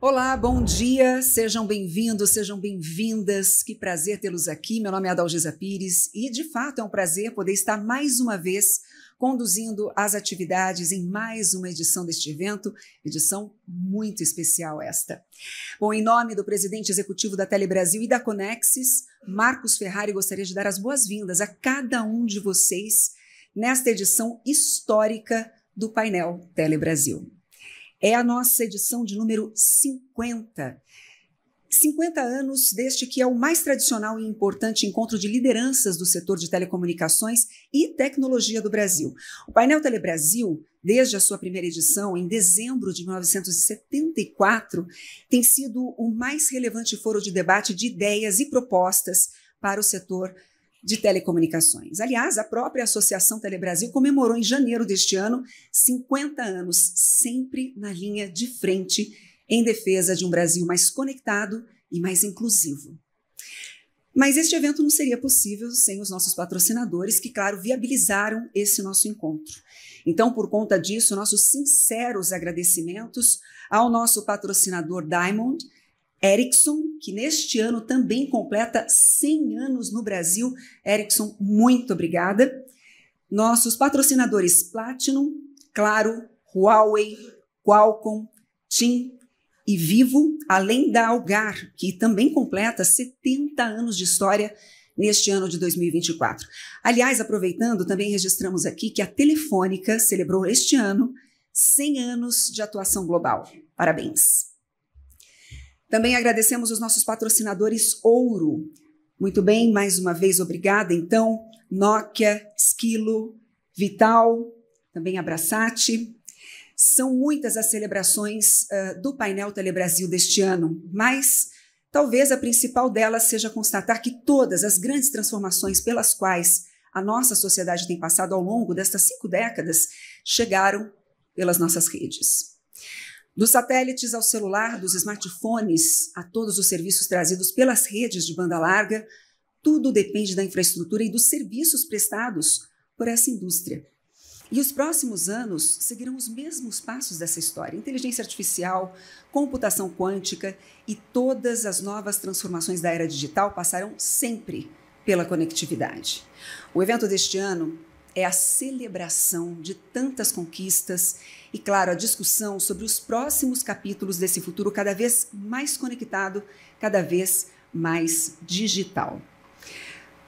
Olá, bom dia, sejam bem-vindos, sejam bem-vindas. Que prazer tê-los aqui. Meu nome é Adalgisa Pires e, de fato, é um prazer poder estar mais uma vez conduzindo as atividades em mais uma edição deste evento, edição muito especial esta. Bom, em nome do presidente executivo da Telebrasil e da Conexis, Marcos Ferrari, gostaria de dar as boas-vindas a cada um de vocês nesta edição histórica do painel Telebrasil. É a nossa edição de número 50. 50 anos deste que é o mais tradicional e importante encontro de lideranças do setor de telecomunicações e tecnologia do Brasil. O painel Telebrasil, desde a sua primeira edição, em dezembro de 1974, tem sido o mais relevante foro de debate de ideias e propostas para o setor de telecomunicações. Aliás, a própria Associação Telebrasil comemorou em janeiro deste ano 50 anos, sempre na linha de frente, em defesa de um Brasil mais conectado e mais inclusivo. Mas este evento não seria possível sem os nossos patrocinadores, que, claro, viabilizaram esse nosso encontro. Então, por conta disso, nossos sinceros agradecimentos ao nosso patrocinador Diamond, Ericsson, que neste ano também completa 100 anos no Brasil. Ericsson, muito obrigada. Nossos patrocinadores Platinum, Claro, Huawei, Qualcomm, TIM e Vivo, além da Algar, que também completa 70 anos de história neste ano de 2024. Aliás, aproveitando, também registramos aqui que a Telefônica celebrou este ano 100 anos de atuação global. Parabéns! Também agradecemos os nossos patrocinadores Ouro. Muito bem, mais uma vez obrigada. Então, Nokia, Esquilo, Vital, também Abraçate. São muitas as celebrações uh, do painel Telebrasil deste ano, mas talvez a principal delas seja constatar que todas as grandes transformações pelas quais a nossa sociedade tem passado ao longo destas cinco décadas chegaram pelas nossas redes. Dos satélites ao celular, dos smartphones, a todos os serviços trazidos pelas redes de banda larga, tudo depende da infraestrutura e dos serviços prestados por essa indústria. E os próximos anos seguirão os mesmos passos dessa história: inteligência artificial, computação quântica e todas as novas transformações da era digital passarão sempre pela conectividade. O evento deste ano é a celebração de tantas conquistas e, claro, a discussão sobre os próximos capítulos desse futuro cada vez mais conectado, cada vez mais digital.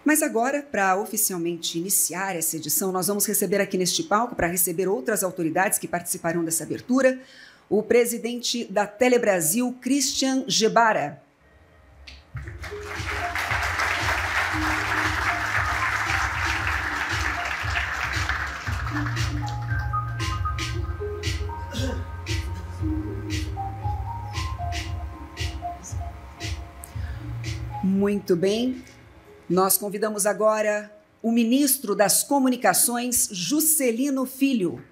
Mas agora, para oficialmente iniciar essa edição, nós vamos receber aqui neste palco, para receber outras autoridades que participarão dessa abertura, o presidente da Telebrasil, Christian Gebara. Muito bem. Nós convidamos agora o ministro das Comunicações, Juscelino Filho.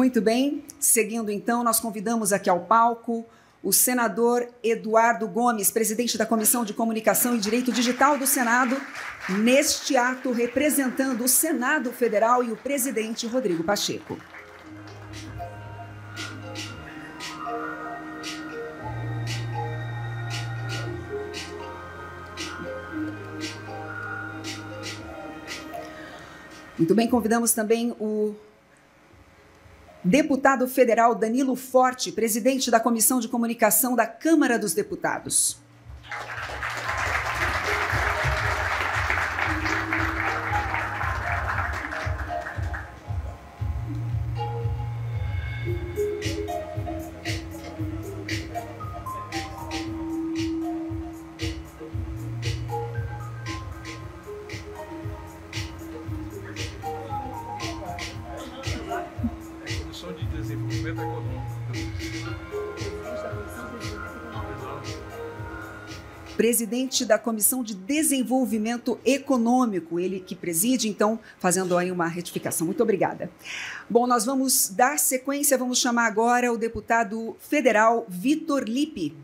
Muito bem, seguindo então, nós convidamos aqui ao palco o senador Eduardo Gomes, presidente da Comissão de Comunicação e Direito Digital do Senado, neste ato representando o Senado Federal e o presidente Rodrigo Pacheco. Muito bem, convidamos também o Deputado federal Danilo Forte, presidente da Comissão de Comunicação da Câmara dos Deputados. presidente da Comissão de Desenvolvimento Econômico, ele que preside, então, fazendo aí uma retificação. Muito obrigada. Bom, nós vamos dar sequência, vamos chamar agora o deputado federal Vitor Lipe.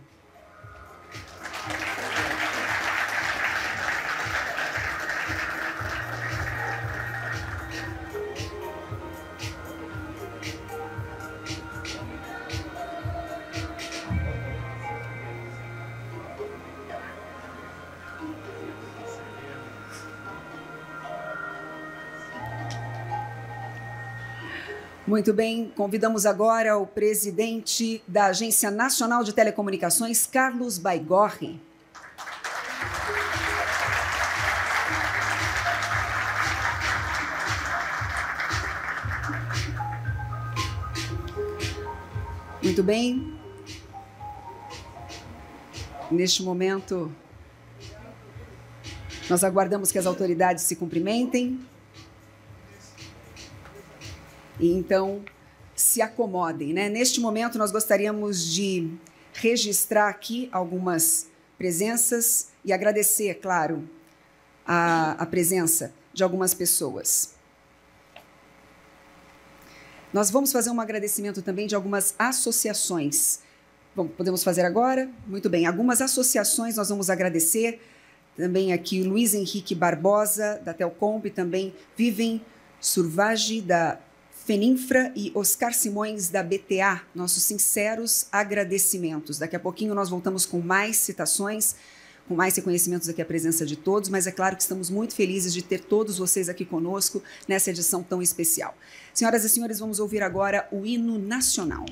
Muito bem, convidamos agora o presidente da Agência Nacional de Telecomunicações, Carlos Baigorre. Muito bem. Neste momento, nós aguardamos que as autoridades se cumprimentem então, se acomodem. Né? Neste momento, nós gostaríamos de registrar aqui algumas presenças e agradecer, claro, a, a presença de algumas pessoas. Nós vamos fazer um agradecimento também de algumas associações. Bom, podemos fazer agora? Muito bem. Algumas associações nós vamos agradecer. Também aqui Luiz Henrique Barbosa, da Telcomp, também Vivem Survage, da Feninfra e Oscar Simões da BTA, nossos sinceros agradecimentos. Daqui a pouquinho nós voltamos com mais citações, com mais reconhecimentos aqui à presença de todos, mas é claro que estamos muito felizes de ter todos vocês aqui conosco nessa edição tão especial. Senhoras e senhores, vamos ouvir agora o hino nacional.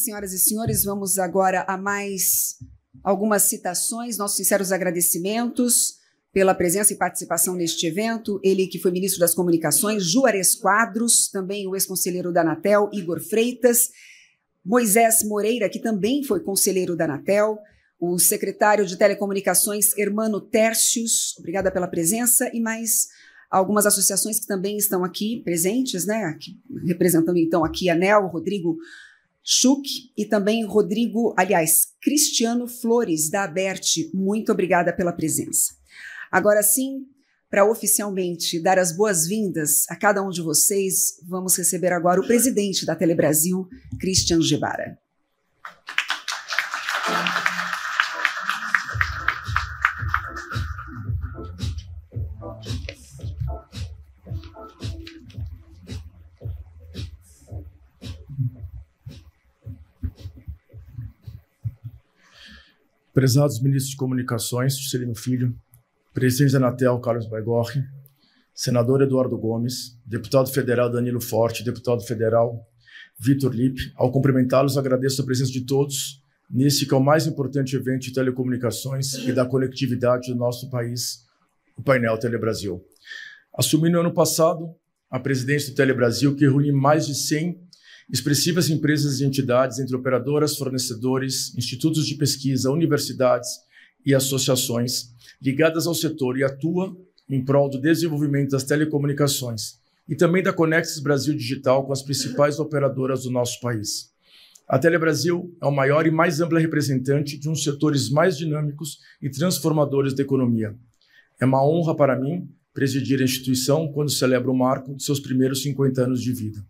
senhoras e senhores, vamos agora a mais algumas citações. Nossos sinceros agradecimentos pela presença e participação neste evento. Ele que foi ministro das Comunicações, Juarez Quadros, também o ex-conselheiro da Anatel, Igor Freitas, Moisés Moreira, que também foi conselheiro da Anatel, o secretário de Telecomunicações, Hermano Tércios, obrigada pela presença, e mais algumas associações que também estão aqui presentes, né? Representando então aqui a o Rodrigo Schuch e também Rodrigo, aliás, Cristiano Flores, da Aberte. Muito obrigada pela presença. Agora sim, para oficialmente dar as boas-vindas a cada um de vocês, vamos receber agora o presidente da Telebrasil, Christian Gebara. Prezados ministros de Comunicações, Juscelino Filho, presidente da Anatel, Carlos Baigorre, senador Eduardo Gomes, deputado federal Danilo Forte, deputado federal Vitor Lipe, ao cumprimentá-los, agradeço a presença de todos nesse que é o mais importante evento de telecomunicações e da conectividade do nosso país, o painel Telebrasil. Assumi no ano passado a presidência do Telebrasil, que reúne mais de 100 Expressivas empresas e entidades, entre operadoras, fornecedores, institutos de pesquisa, universidades e associações ligadas ao setor e atua em prol do desenvolvimento das telecomunicações e também da Conexis Brasil Digital com as principais operadoras do nosso país. A Telebrasil é o maior e mais ampla representante de um dos setores mais dinâmicos e transformadores da economia. É uma honra para mim presidir a instituição quando celebra o marco de seus primeiros 50 anos de vida.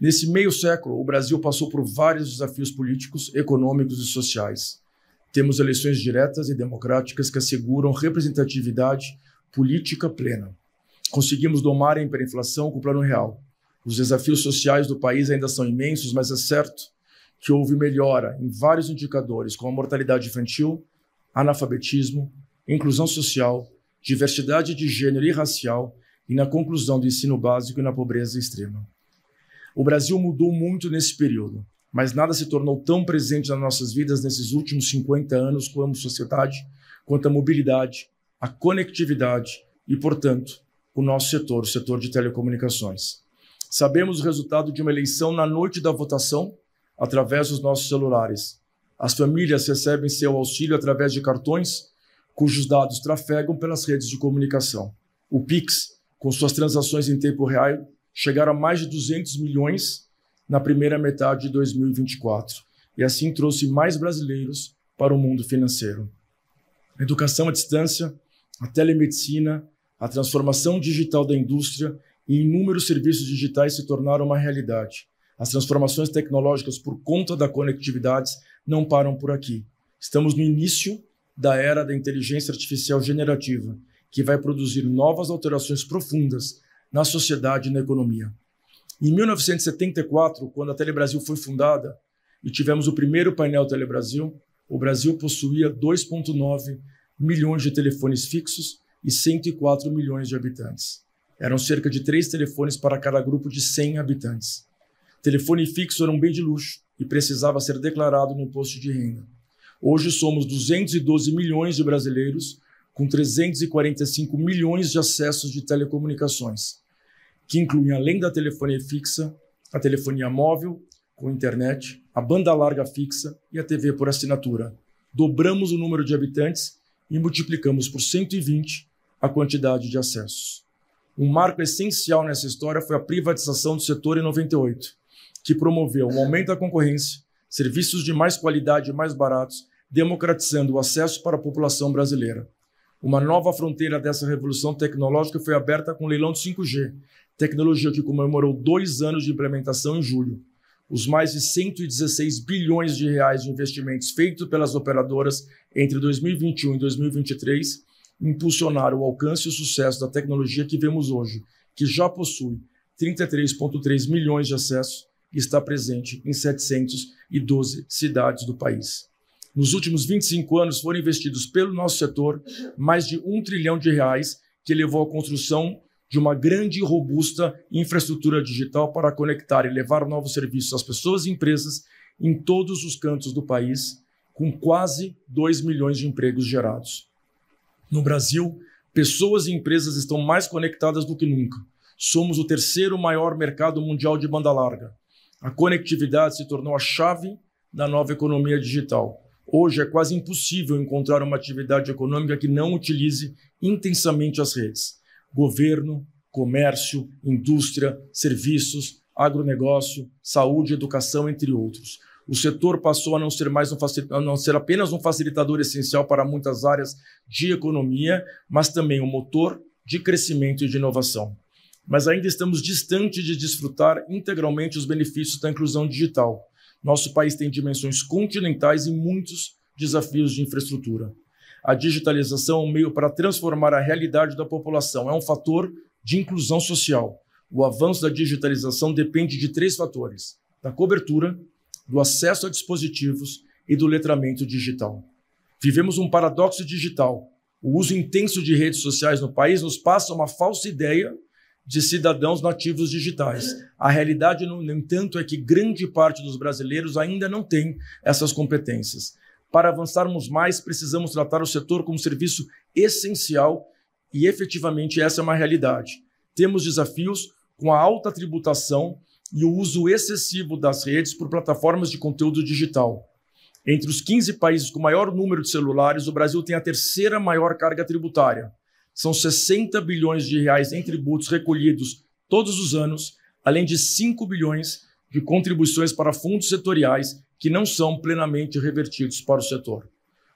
Nesse meio século, o Brasil passou por vários desafios políticos, econômicos e sociais. Temos eleições diretas e democráticas que asseguram representatividade política plena. Conseguimos domar a hiperinflação com o plano real. Os desafios sociais do país ainda são imensos, mas é certo que houve melhora em vários indicadores, como a mortalidade infantil, analfabetismo, inclusão social, diversidade de gênero e racial, e na conclusão do ensino básico e na pobreza extrema. O Brasil mudou muito nesse período, mas nada se tornou tão presente nas nossas vidas nesses últimos 50 anos como sociedade, quanto a mobilidade, a conectividade e, portanto, o nosso setor, o setor de telecomunicações. Sabemos o resultado de uma eleição na noite da votação através dos nossos celulares. As famílias recebem seu auxílio através de cartões cujos dados trafegam pelas redes de comunicação. O Pix, com suas transações em tempo real, chegaram a mais de 200 milhões na primeira metade de 2024 e assim trouxe mais brasileiros para o mundo financeiro. A educação à distância, a telemedicina, a transformação digital da indústria e inúmeros serviços digitais se tornaram uma realidade. As transformações tecnológicas por conta da conectividade não param por aqui. Estamos no início da era da inteligência artificial generativa, que vai produzir novas alterações profundas na sociedade e na economia. Em 1974, quando a Telebrasil foi fundada e tivemos o primeiro painel Telebrasil, o Brasil possuía 2,9 milhões de telefones fixos e 104 milhões de habitantes. Eram cerca de três telefones para cada grupo de 100 habitantes. Telefone fixo era um bem de luxo e precisava ser declarado no imposto de renda. Hoje somos 212 milhões de brasileiros com 345 milhões de acessos de telecomunicações, que incluem, além da telefonia fixa, a telefonia móvel, com internet, a banda larga fixa e a TV por assinatura. Dobramos o número de habitantes e multiplicamos por 120 a quantidade de acessos. Um marco essencial nessa história foi a privatização do setor em 98, que promoveu um aumento da concorrência, serviços de mais qualidade e mais baratos, democratizando o acesso para a população brasileira. Uma nova fronteira dessa revolução tecnológica foi aberta com o leilão de 5G, tecnologia que comemorou dois anos de implementação em julho. Os mais de 116 bilhões de reais de investimentos feitos pelas operadoras entre 2021 e 2023 impulsionaram o alcance e o sucesso da tecnologia que vemos hoje, que já possui 33,3 milhões de acessos e está presente em 712 cidades do país. Nos últimos 25 anos foram investidos pelo nosso setor mais de um trilhão de reais, que levou à construção de uma grande e robusta infraestrutura digital para conectar e levar novos serviços às pessoas e empresas em todos os cantos do país, com quase 2 milhões de empregos gerados. No Brasil, pessoas e empresas estão mais conectadas do que nunca. Somos o terceiro maior mercado mundial de banda larga. A conectividade se tornou a chave da nova economia digital. Hoje é quase impossível encontrar uma atividade econômica que não utilize intensamente as redes. Governo, comércio, indústria, serviços, agronegócio, saúde, educação, entre outros. O setor passou a não ser mais um a não ser apenas um facilitador essencial para muitas áreas de economia, mas também um motor de crescimento e de inovação. Mas ainda estamos distantes de desfrutar integralmente os benefícios da inclusão digital nosso país tem dimensões continentais e muitos desafios de infraestrutura. A digitalização é um meio para transformar a realidade da população, é um fator de inclusão social. O avanço da digitalização depende de três fatores: da cobertura, do acesso a dispositivos e do letramento digital. Vivemos um paradoxo digital. O uso intenso de redes sociais no país nos passa uma falsa ideia de cidadãos nativos digitais. A realidade, no entanto, é que grande parte dos brasileiros ainda não tem essas competências. Para avançarmos mais, precisamos tratar o setor como serviço essencial e efetivamente essa é uma realidade. Temos desafios com a alta tributação e o uso excessivo das redes por plataformas de conteúdo digital. Entre os 15 países com maior número de celulares, o Brasil tem a terceira maior carga tributária são 60 bilhões de reais em tributos recolhidos todos os anos, além de 5 bilhões de contribuições para fundos setoriais que não são plenamente revertidos para o setor.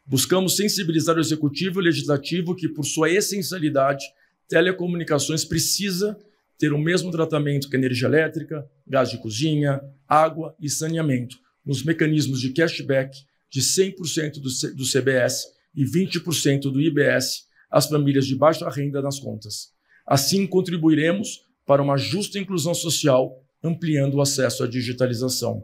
Buscamos sensibilizar o executivo e o legislativo que, por sua essencialidade, telecomunicações precisa ter o mesmo tratamento que energia elétrica, gás de cozinha, água e saneamento, nos mecanismos de cashback de 100% do, do CBS e 20% do IBS as famílias de baixa renda nas contas. Assim, contribuiremos para uma justa inclusão social, ampliando o acesso à digitalização.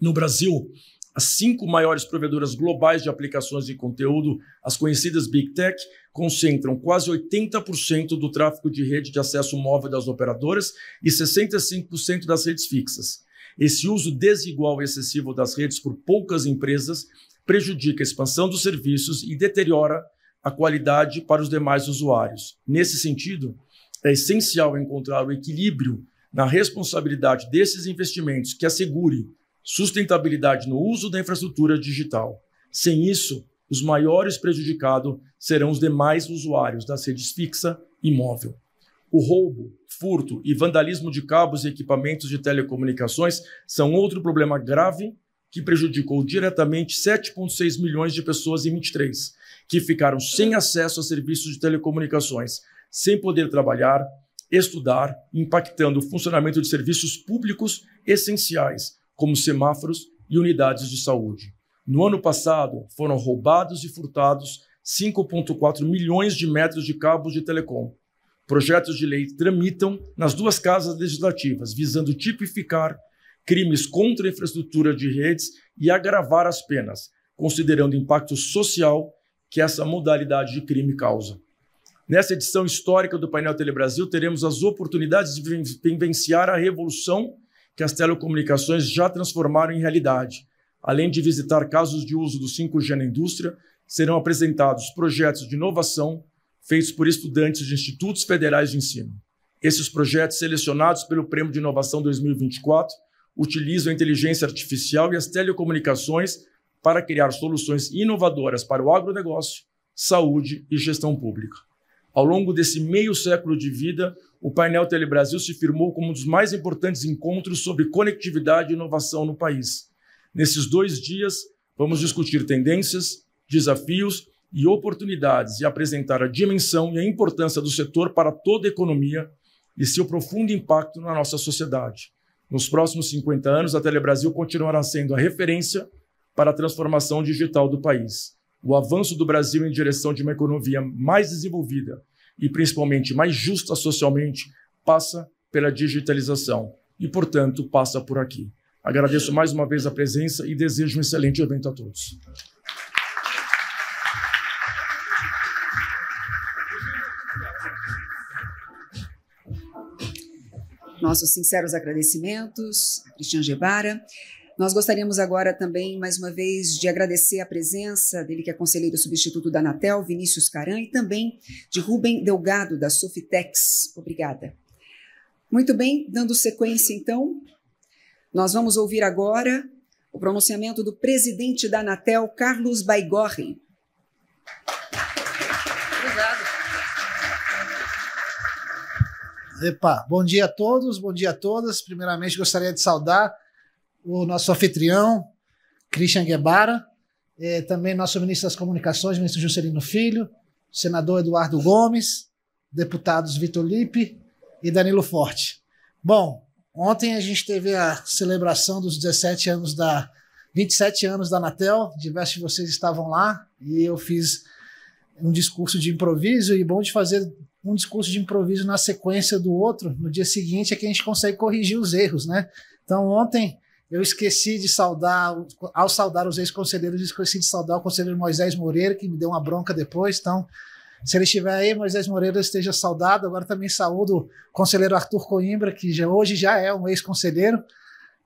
No Brasil, as cinco maiores provedoras globais de aplicações e conteúdo, as conhecidas Big Tech, concentram quase 80% do tráfego de rede de acesso móvel das operadoras e 65% das redes fixas. Esse uso desigual e excessivo das redes por poucas empresas prejudica a expansão dos serviços e deteriora a qualidade para os demais usuários. Nesse sentido, é essencial encontrar o equilíbrio na responsabilidade desses investimentos que assegure sustentabilidade no uso da infraestrutura digital. Sem isso, os maiores prejudicados serão os demais usuários das redes fixa e móvel. O roubo, furto e vandalismo de cabos e equipamentos de telecomunicações são outro problema grave que prejudicou diretamente 7,6 milhões de pessoas em 23, que ficaram sem acesso a serviços de telecomunicações, sem poder trabalhar, estudar, impactando o funcionamento de serviços públicos essenciais, como semáforos e unidades de saúde. No ano passado, foram roubados e furtados 5,4 milhões de metros de cabos de telecom. Projetos de lei tramitam nas duas casas legislativas, visando tipificar crimes contra a infraestrutura de redes e agravar as penas, considerando impacto social que essa modalidade de crime causa. Nessa edição histórica do painel Telebrasil, teremos as oportunidades de vivenciar a revolução que as telecomunicações já transformaram em realidade. Além de visitar casos de uso do 5G na indústria, serão apresentados projetos de inovação feitos por estudantes de institutos federais de ensino. Esses projetos, selecionados pelo Prêmio de Inovação 2024, utilizam a inteligência artificial e as telecomunicações para criar soluções inovadoras para o agronegócio, saúde e gestão pública. Ao longo desse meio século de vida, o painel Telebrasil se firmou como um dos mais importantes encontros sobre conectividade e inovação no país. Nesses dois dias, vamos discutir tendências, desafios e oportunidades e apresentar a dimensão e a importância do setor para toda a economia e seu profundo impacto na nossa sociedade. Nos próximos 50 anos, a Telebrasil continuará sendo a referência para a transformação digital do país. O avanço do Brasil em direção de uma economia mais desenvolvida e principalmente mais justa socialmente passa pela digitalização e, portanto, passa por aqui. Agradeço mais uma vez a presença e desejo um excelente evento a todos. Nossos sinceros agradecimentos a Cristian Gebara. Nós gostaríamos agora também, mais uma vez, de agradecer a presença dele, que é conselheiro substituto da Anatel, Vinícius Caran, e também de Rubem Delgado, da Sufitex. Obrigada. Muito bem, dando sequência, então, nós vamos ouvir agora o pronunciamento do presidente da Anatel, Carlos Baigorre. Obrigado. Epa, bom dia a todos, bom dia a todas. Primeiramente, gostaria de saudar o nosso anfitrião, Christian Guebara, é, também nosso ministro das Comunicações, ministro Juscelino Filho, senador Eduardo Gomes, deputados Vitor Lipe e Danilo Forte. Bom, ontem a gente teve a celebração dos 17 anos da 27 anos da Anatel, diversos de vocês estavam lá e eu fiz um discurso de improviso e bom de fazer um discurso de improviso na sequência do outro no dia seguinte é que a gente consegue corrigir os erros, né? Então ontem eu esqueci de saudar, ao saudar os ex-conselheiros, esqueci de saudar o conselheiro Moisés Moreira, que me deu uma bronca depois. Então, se ele estiver aí, Moisés Moreira esteja saudado. Agora também saúdo o conselheiro Arthur Coimbra, que já, hoje já é um ex-conselheiro,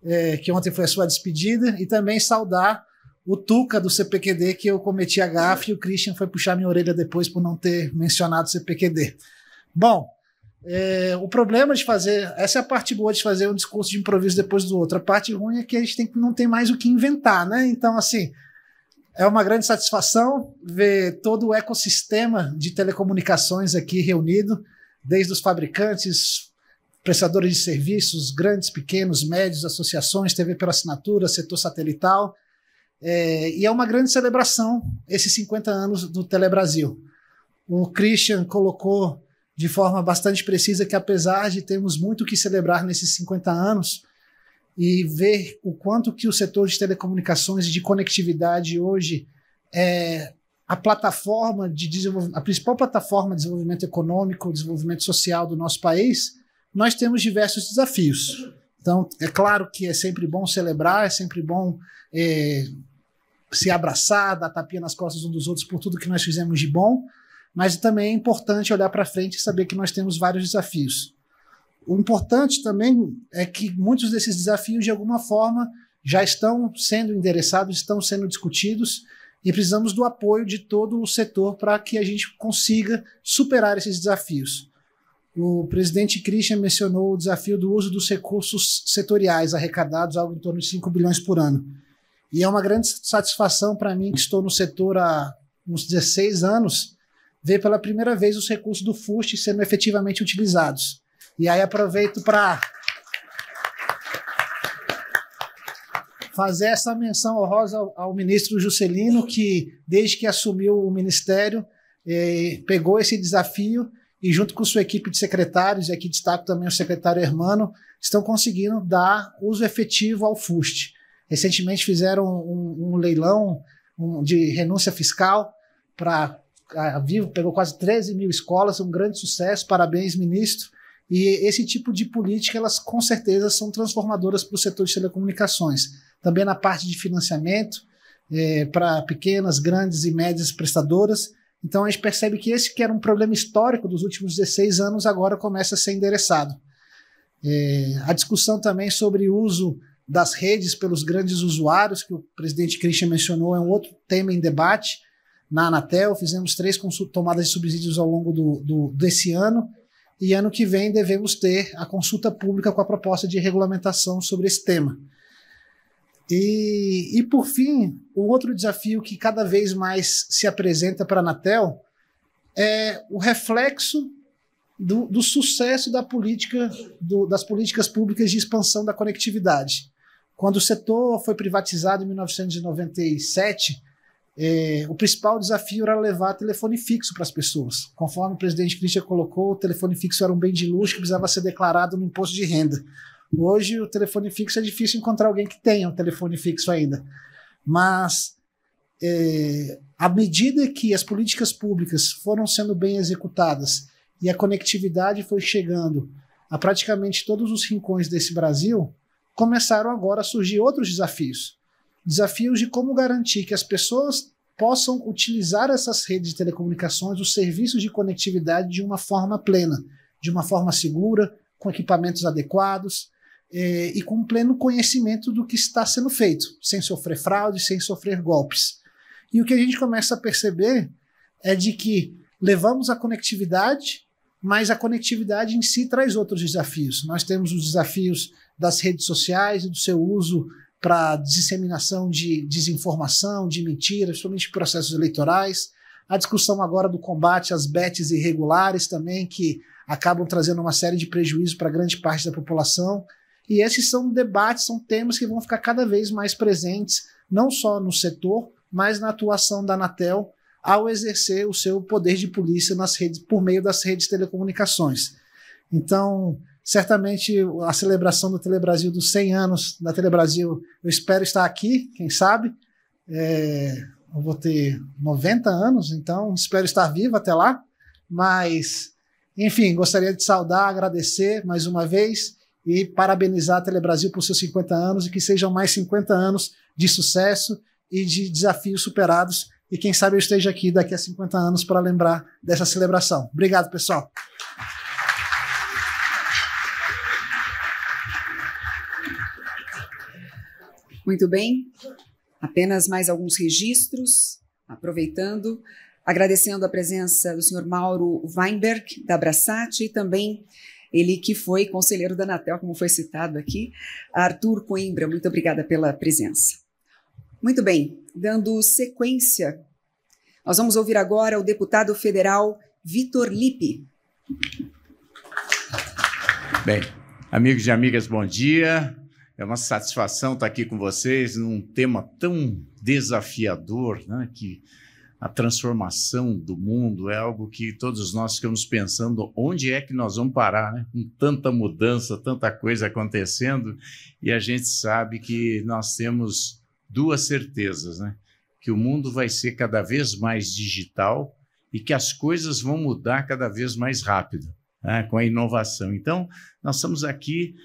é, que ontem foi a sua despedida. E também saudar o Tuca do CPQD, que eu cometi a gafe e o Christian foi puxar minha orelha depois por não ter mencionado o CPQD. Bom, é, o problema de fazer. Essa é a parte boa de fazer um discurso de improviso depois do outro. A parte ruim é que a gente tem, não tem mais o que inventar, né? Então, assim, é uma grande satisfação ver todo o ecossistema de telecomunicações aqui reunido, desde os fabricantes, prestadores de serviços, grandes, pequenos, médios, associações, TV pela assinatura, setor satelital. É, e é uma grande celebração esses 50 anos do Telebrasil. O Christian colocou de forma bastante precisa que, apesar de termos muito que celebrar nesses 50 anos, e ver o quanto que o setor de telecomunicações e de conectividade hoje é a plataforma de desenvolvimento, a principal plataforma de desenvolvimento econômico, desenvolvimento social do nosso país, nós temos diversos desafios. Então, é claro que é sempre bom celebrar, é sempre bom é, se abraçar, dar tapinha nas costas um dos outros por tudo que nós fizemos de bom, mas também é importante olhar para frente e saber que nós temos vários desafios. O importante também é que muitos desses desafios, de alguma forma, já estão sendo endereçados, estão sendo discutidos e precisamos do apoio de todo o setor para que a gente consiga superar esses desafios. O presidente Christian mencionou o desafio do uso dos recursos setoriais arrecadados, algo em torno de 5 bilhões por ano. E é uma grande satisfação para mim, que estou no setor há uns 16 anos, ver pela primeira vez os recursos do FUST sendo efetivamente utilizados. E aí aproveito para fazer essa menção honrosa ao, ao, ministro Juscelino, que desde que assumiu o ministério, eh, pegou esse desafio e junto com sua equipe de secretários, e aqui destaco também o secretário Hermano, estão conseguindo dar uso efetivo ao FUST. Recentemente fizeram um, um leilão um, de renúncia fiscal para a Vivo pegou quase 13 mil escolas, um grande sucesso, parabéns, ministro. E esse tipo de política, elas com certeza são transformadoras para o setor de telecomunicações. Também na parte de financiamento, é, para pequenas, grandes e médias prestadoras. Então a gente percebe que esse que era um problema histórico dos últimos 16 anos agora começa a ser endereçado. É, a discussão também sobre o uso das redes pelos grandes usuários, que o presidente Christian mencionou, é um outro tema em debate na Anatel, fizemos três tomadas de subsídios ao longo do, do, desse ano, e ano que vem devemos ter a consulta pública com a proposta de regulamentação sobre esse tema. E, e por fim, o outro desafio que cada vez mais se apresenta para a Anatel é o reflexo do, do sucesso da política, do, das políticas públicas de expansão da conectividade. Quando o setor foi privatizado em 1997, é, o principal desafio era levar telefone fixo para as pessoas. Conforme o presidente Christian colocou, o telefone fixo era um bem de luxo que precisava ser declarado no imposto de renda. Hoje, o telefone fixo é difícil encontrar alguém que tenha um telefone fixo ainda. Mas, é, à medida que as políticas públicas foram sendo bem executadas e a conectividade foi chegando a praticamente todos os rincões desse Brasil, começaram agora a surgir outros desafios desafios de como garantir que as pessoas possam utilizar essas redes de telecomunicações, os serviços de conectividade de uma forma plena, de uma forma segura, com equipamentos adequados eh, e com pleno conhecimento do que está sendo feito, sem sofrer fraude, sem sofrer golpes. E o que a gente começa a perceber é de que levamos a conectividade, mas a conectividade em si traz outros desafios. Nós temos os desafios das redes sociais e do seu uso para disseminação de desinformação, de mentiras, principalmente processos eleitorais. A discussão agora do combate às bets irregulares também, que acabam trazendo uma série de prejuízos para grande parte da população. E esses são debates, são temas que vão ficar cada vez mais presentes, não só no setor, mas na atuação da Anatel ao exercer o seu poder de polícia nas redes, por meio das redes de telecomunicações. Então, certamente a celebração do Telebrasil dos 100 anos da Telebrasil, eu espero estar aqui, quem sabe. É, eu vou ter 90 anos, então espero estar vivo até lá. Mas, enfim, gostaria de saudar, agradecer mais uma vez e parabenizar a Telebrasil por seus 50 anos e que sejam mais 50 anos de sucesso e de desafios superados. E quem sabe eu esteja aqui daqui a 50 anos para lembrar dessa celebração. Obrigado, pessoal. Muito bem, apenas mais alguns registros, aproveitando, agradecendo a presença do senhor Mauro Weinberg, da Abraçate, e também ele que foi conselheiro da Anatel, como foi citado aqui, Arthur Coimbra, muito obrigada pela presença. Muito bem, dando sequência, nós vamos ouvir agora o deputado federal Vitor Lipe. Bem, amigos e amigas, bom dia. É uma satisfação estar aqui com vocês num tema tão desafiador, né? que a transformação do mundo é algo que todos nós ficamos pensando onde é que nós vamos parar, né? com tanta mudança, tanta coisa acontecendo, e a gente sabe que nós temos duas certezas, né? que o mundo vai ser cada vez mais digital e que as coisas vão mudar cada vez mais rápido né? com a inovação. Então, nós estamos aqui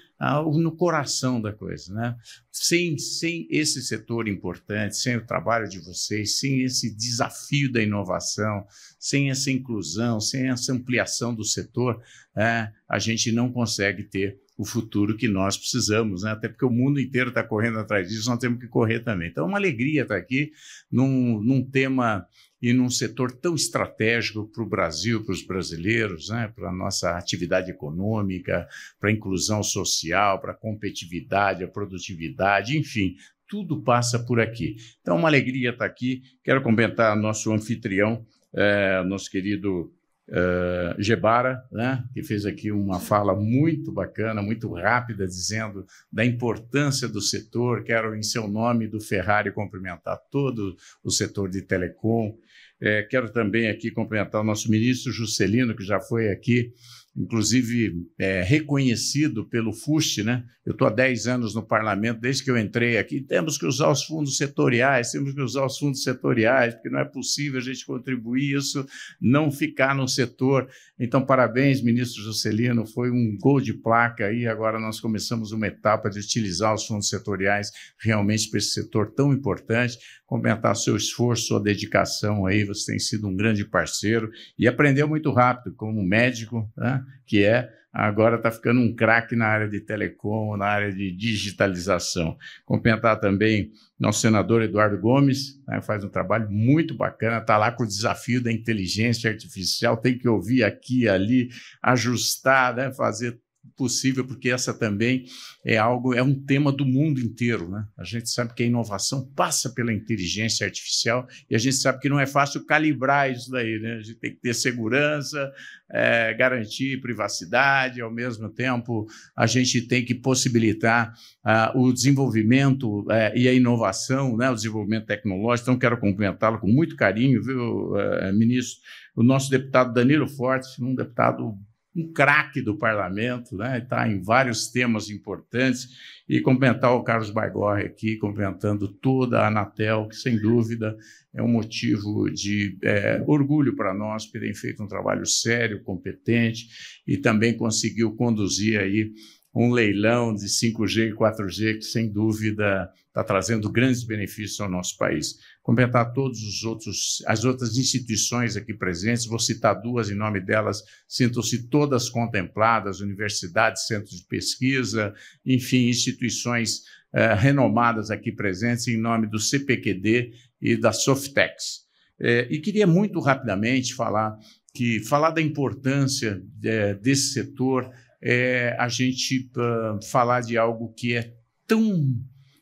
no coração da coisa. Né? Sem, sem esse setor importante, sem o trabalho de vocês, sem esse desafio da inovação, sem essa inclusão, sem essa ampliação do setor, é, a gente não consegue ter o futuro que nós precisamos, né? até porque o mundo inteiro está correndo atrás disso, nós temos que correr também. Então, é uma alegria estar tá aqui num, num tema e num setor tão estratégico para o Brasil, para os brasileiros, né? para a nossa atividade econômica, para a inclusão social, para a competitividade, a produtividade, enfim, tudo passa por aqui. Então, uma alegria estar aqui. Quero comentar nosso anfitrião, é, nosso querido eh, Gebara, né, que fez aqui uma fala muito bacana, muito rápida, dizendo da importância do setor. Quero, em seu nome do Ferrari, cumprimentar todo o setor de telecom é, quero também aqui cumprimentar o nosso ministro Juscelino, que já foi aqui, inclusive é, reconhecido pelo FUST, né? Eu estou há 10 anos no parlamento, desde que eu entrei aqui. Temos que usar os fundos setoriais, temos que usar os fundos setoriais, porque não é possível a gente contribuir isso, não ficar no setor. Então, parabéns, ministro Juscelino, foi um gol de placa aí. Agora nós começamos uma etapa de utilizar os fundos setoriais realmente para esse setor tão importante comentar seu esforço, sua dedicação aí. Você tem sido um grande parceiro e aprendeu muito rápido como médico, né? que é agora está ficando um craque na área de telecom, na área de digitalização. Comentar também nosso senador Eduardo Gomes, né, faz um trabalho muito bacana, está lá com o desafio da inteligência artificial, tem que ouvir aqui, ali, ajustar, né, fazer possível, porque essa também é algo, é um tema do mundo inteiro. Né? A gente sabe que a inovação passa pela inteligência artificial e a gente sabe que não é fácil calibrar isso daí. Né? A gente tem que ter segurança, é, garantir privacidade, ao mesmo tempo a gente tem que possibilitar ah, o desenvolvimento é, e a inovação, né? o desenvolvimento tecnológico. Então, quero cumprimentá-lo com muito carinho, viu, eh, ministro? O nosso deputado Danilo Fortes, um deputado um craque do parlamento, né? está em vários temas importantes, e cumprimentar o Carlos Baigorre aqui, cumprimentando toda a Anatel, que sem dúvida é um motivo de é, orgulho para nós por terem feito um trabalho sério, competente, e também conseguiu conduzir aí um leilão de 5G e 4G que, sem dúvida, está trazendo grandes benefícios ao nosso país comentar todos os outros, as outras instituições aqui presentes, vou citar duas em nome delas, sintam-se todas contempladas, universidades, centros de pesquisa, enfim, instituições eh, renomadas aqui presentes em nome do CPQD e da Softex. Eh, e queria muito rapidamente falar que falar da importância eh, desse setor é a gente uh, falar de algo que é tão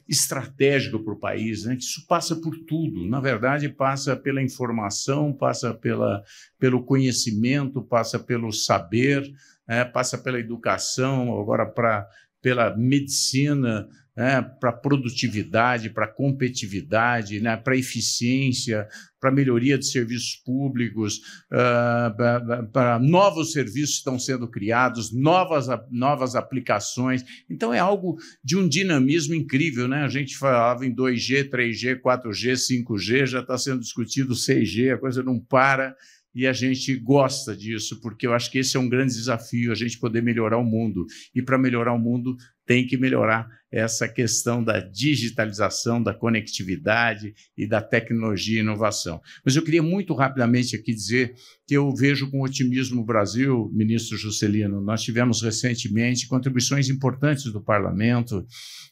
estratégico para o país, né? que isso passa por tudo. Na verdade, passa pela informação, passa pela, pelo conhecimento, passa pelo saber, né, passa pela educação, agora para pela medicina, né, para produtividade, para competitividade, né, para eficiência, para melhoria de serviços públicos, uh, ah, para novos serviços que estão sendo criados, novas, novas aplicações. Então é algo de um dinamismo incrível, né? A gente falava em 2G, 3G, 4G, 5G, já está sendo discutido 6G, a coisa não para. E a gente gosta disso, porque eu acho que esse é um grande desafio, a gente poder melhorar o mundo. E para melhorar o mundo, tem que melhorar essa questão da digitalização, da conectividade e da tecnologia e inovação. Mas eu queria muito rapidamente aqui dizer que eu vejo com otimismo o Brasil, ministro Juscelino. Nós tivemos recentemente contribuições importantes do parlamento,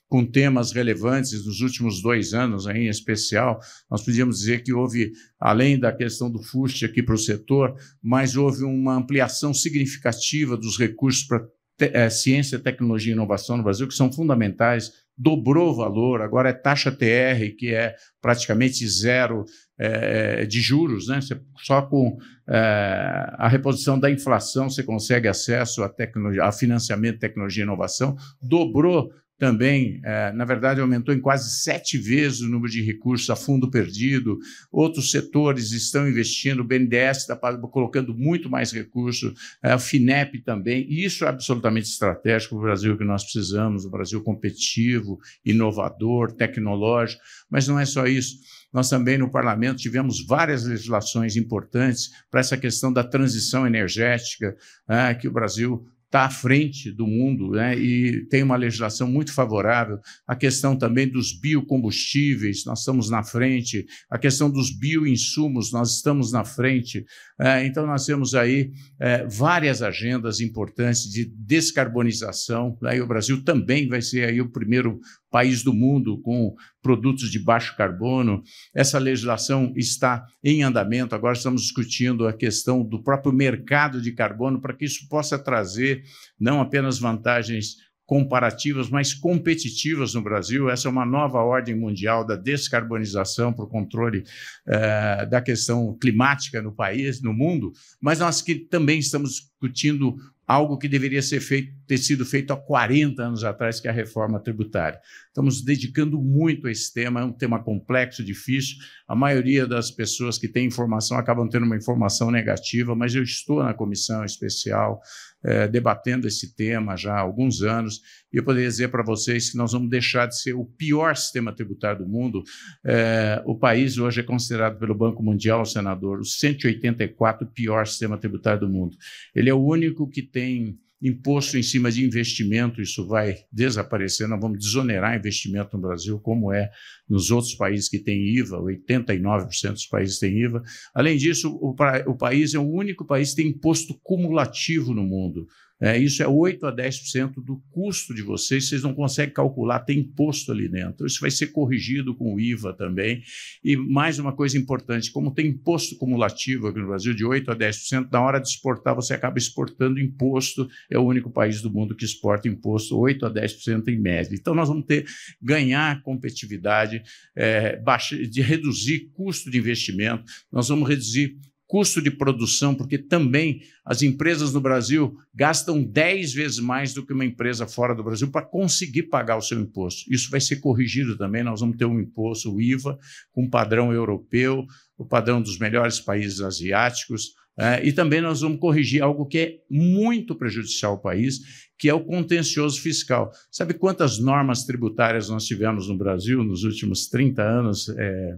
com temas relevantes nos últimos dois anos, aí, em especial, nós podíamos dizer que houve, além da questão do FUST aqui para o setor, mas houve uma ampliação significativa dos recursos para te, é, ciência, tecnologia e inovação no Brasil, que são fundamentais, dobrou o valor, agora é taxa TR, que é praticamente zero é, de juros, né? só com é, a reposição da inflação você consegue acesso a, tecnologia, a financiamento, tecnologia e inovação, dobrou também, é, na verdade, aumentou em quase sete vezes o número de recursos a fundo perdido. Outros setores estão investindo, o BNDES está colocando muito mais recursos, é, o FINEP também. Isso é absolutamente estratégico para o Brasil que nós precisamos, um Brasil competitivo, inovador, tecnológico. Mas não é só isso. Nós também no parlamento tivemos várias legislações importantes para essa questão da transição energética, é, que o Brasil está à frente do mundo né, e tem uma legislação muito favorável. A questão também dos biocombustíveis, nós estamos na frente. A questão dos bioinsumos, nós estamos na frente. É, então, nós temos aí é, várias agendas importantes de descarbonização. Né, e o Brasil também vai ser aí o primeiro país do mundo com produtos de baixo carbono. Essa legislação está em andamento. Agora estamos discutindo a questão do próprio mercado de carbono para que isso possa trazer não apenas vantagens comparativas, mas competitivas no Brasil. Essa é uma nova ordem mundial da descarbonização para o controle eh, da questão climática no país, no mundo, mas nós que também estamos discutindo algo que deveria feito, ter sido feito há 40 anos atrás, que é a reforma tributária. Estamos dedicando muito a esse tema, é um tema complexo, difícil. A maioria das pessoas que têm informação acabam tendo uma informação negativa, mas eu estou na comissão especial, é, debatendo esse tema já há alguns anos, e eu poderia dizer para vocês que nós vamos deixar de ser o pior sistema tributário do mundo. É, o país hoje é considerado pelo Banco Mundial, senador, o 184 pior sistema tributário do mundo. Ele é o único que tem imposto em cima de investimento, isso vai desaparecer, nós vamos desonerar investimento no Brasil, como é nos outros países que têm IVA, 89% dos países têm IVA. Além disso, o, o país é o único país que tem imposto cumulativo no mundo. É, isso é 8 a 10% do custo de vocês, vocês não conseguem calcular, tem imposto ali dentro. Isso vai ser corrigido com o IVA também. E mais uma coisa importante: como tem imposto cumulativo aqui no Brasil de 8 a 10%, na hora de exportar, você acaba exportando imposto. É o único país do mundo que exporta imposto 8 a 10% em média. Então, nós vamos ter ganhar competitividade, é, baixa, de reduzir custo de investimento, nós vamos reduzir custo de produção, porque também as empresas no Brasil gastam 10 vezes mais do que uma empresa fora do Brasil para conseguir pagar o seu imposto. Isso vai ser corrigido também, nós vamos ter um imposto, o IVA, com um padrão europeu, o padrão dos melhores países asiáticos, é, e também nós vamos corrigir algo que é muito prejudicial ao país, que é o contencioso fiscal. Sabe quantas normas tributárias nós tivemos no Brasil nos últimos 30 anos? É,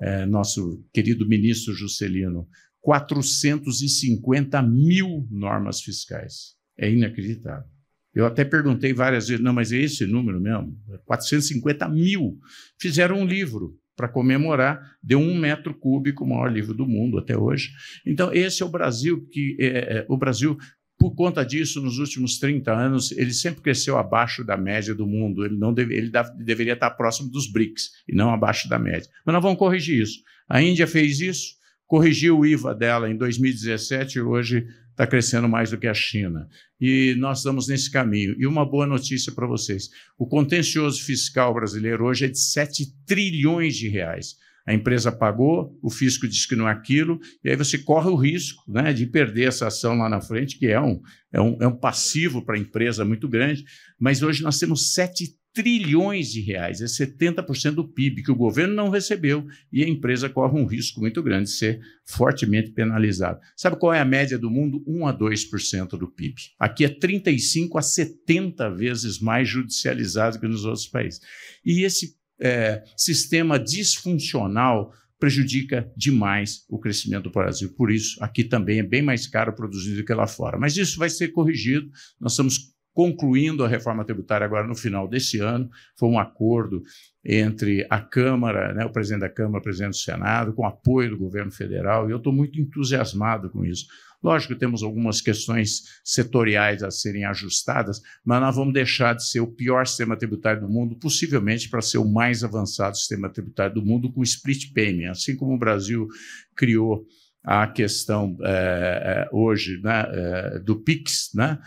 é, nosso querido ministro Juscelino, 450 mil normas fiscais. É inacreditável. Eu até perguntei várias vezes, não, mas é esse número mesmo? 450 mil. Fizeram um livro para comemorar, deu um metro cúbico, o maior livro do mundo até hoje. Então, esse é o Brasil que é, é o Brasil por conta disso, nos últimos 30 anos, ele sempre cresceu abaixo da média do mundo. Ele, não deve, ele deveria estar próximo dos BRICS e não abaixo da média. Mas nós vamos corrigir isso. A Índia fez isso, corrigiu o IVA dela em 2017 e hoje está crescendo mais do que a China. E nós estamos nesse caminho. E uma boa notícia para vocês: o contencioso fiscal brasileiro hoje é de 7 trilhões de reais a empresa pagou, o fisco diz que não é aquilo, e aí você corre o risco né, de perder essa ação lá na frente, que é um, é um, é um passivo para a empresa muito grande. Mas hoje nós temos 7 trilhões de reais, é 70% do PIB que o governo não recebeu e a empresa corre um risco muito grande de ser fortemente penalizada. Sabe qual é a média do mundo? 1 a 2% do PIB. Aqui é 35 a 70 vezes mais judicializado que nos outros países. E esse é, sistema disfuncional prejudica demais o crescimento do Brasil. Por isso, aqui também é bem mais caro produzir do que lá fora. Mas isso vai ser corrigido. Nós estamos concluindo a reforma tributária agora no final desse ano. Foi um acordo entre a Câmara, né, o presidente da Câmara, o presidente do Senado, com apoio do governo federal, e eu estou muito entusiasmado com isso. Lógico temos algumas questões setoriais a serem ajustadas, mas nós vamos deixar de ser o pior sistema tributário do mundo, possivelmente para ser o mais avançado sistema tributário do mundo com split payment, assim como o Brasil criou a questão eh, eh, hoje né, eh, do PIX, né,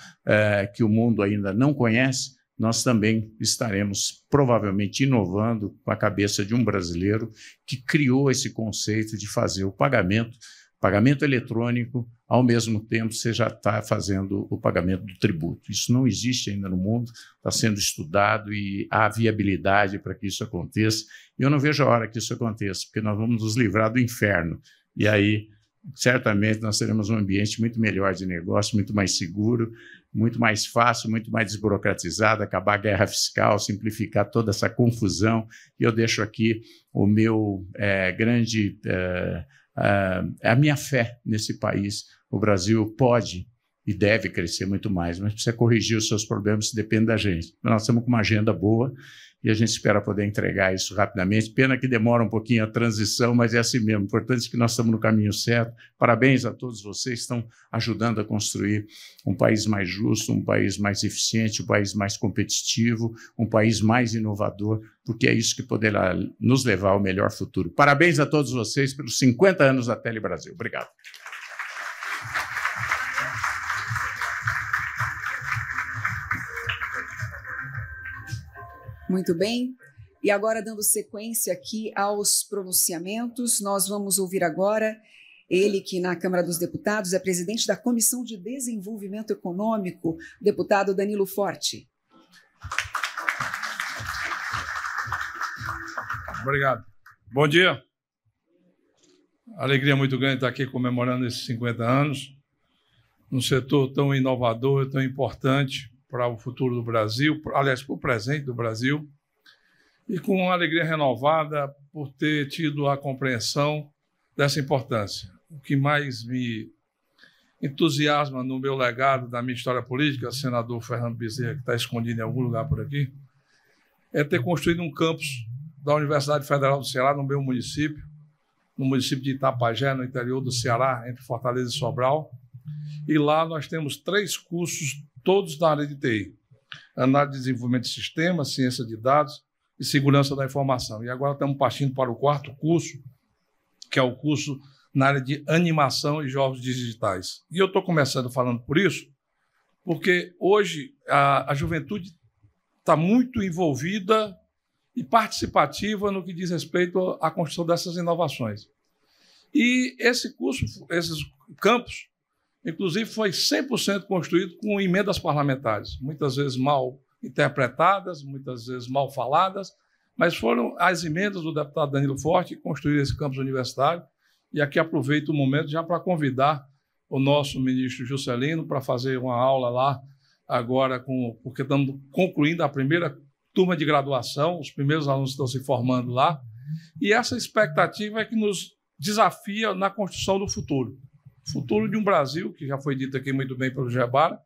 que o mundo ainda não conhece, nós também estaremos provavelmente inovando com a cabeça de um brasileiro que criou esse conceito de fazer o pagamento pagamento eletrônico, ao mesmo tempo você já está fazendo o pagamento do tributo. Isso não existe ainda no mundo, está sendo estudado e há viabilidade para que isso aconteça. E eu não vejo a hora que isso aconteça, porque nós vamos nos livrar do inferno. E aí, certamente, nós teremos um ambiente muito melhor de negócio, muito mais seguro, muito mais fácil, muito mais desburocratizado, acabar a guerra fiscal, simplificar toda essa confusão. E eu deixo aqui o meu é, grande. É, ah, é a minha fé nesse país. O Brasil pode e deve crescer muito mais, mas precisa corrigir os seus problemas, isso depende da gente. Nós estamos com uma agenda boa e a gente espera poder entregar isso rapidamente. Pena que demora um pouquinho a transição, mas é assim mesmo. O importante é que nós estamos no caminho certo. Parabéns a todos vocês que estão ajudando a construir um país mais justo, um país mais eficiente, um país mais competitivo, um país mais inovador, porque é isso que poderá nos levar ao melhor futuro. Parabéns a todos vocês pelos 50 anos da Tele Brasil. Obrigado. Muito bem. E agora, dando sequência aqui aos pronunciamentos, nós vamos ouvir agora ele que na Câmara dos Deputados é presidente da Comissão de Desenvolvimento Econômico, deputado Danilo Forte. Obrigado. Bom dia. Alegria muito grande estar aqui comemorando esses 50 anos, num setor tão inovador, tão importante para o futuro do Brasil, aliás, para o presente do Brasil, e com uma alegria renovada por ter tido a compreensão dessa importância. O que mais me entusiasma no meu legado, da minha história política, senador Fernando Bezerra, que está escondido em algum lugar por aqui, é ter construído um campus da Universidade Federal do Ceará, no meu município, no município de Itapajé, no interior do Ceará, entre Fortaleza e Sobral. E lá nós temos três cursos todos na área de TI. Análise de desenvolvimento de sistemas, ciência de dados e segurança da informação. E agora estamos partindo para o quarto curso, que é o curso na área de animação e jogos digitais. E eu estou começando falando por isso, porque hoje a, a juventude está muito envolvida e participativa no que diz respeito à construção dessas inovações. E esse curso, esses campos, inclusive foi 100% construído com emendas parlamentares, muitas vezes mal interpretadas, muitas vezes mal faladas, mas foram as emendas do deputado Danilo Forte que construíram esse campus universitário. E aqui aproveito o momento já para convidar o nosso ministro Juscelino para fazer uma aula lá agora, com, porque estamos concluindo a primeira turma de graduação, os primeiros alunos estão se formando lá. E essa expectativa é que nos desafia na construção do futuro futuro de um Brasil, que já foi dito aqui muito bem pelo Jebara,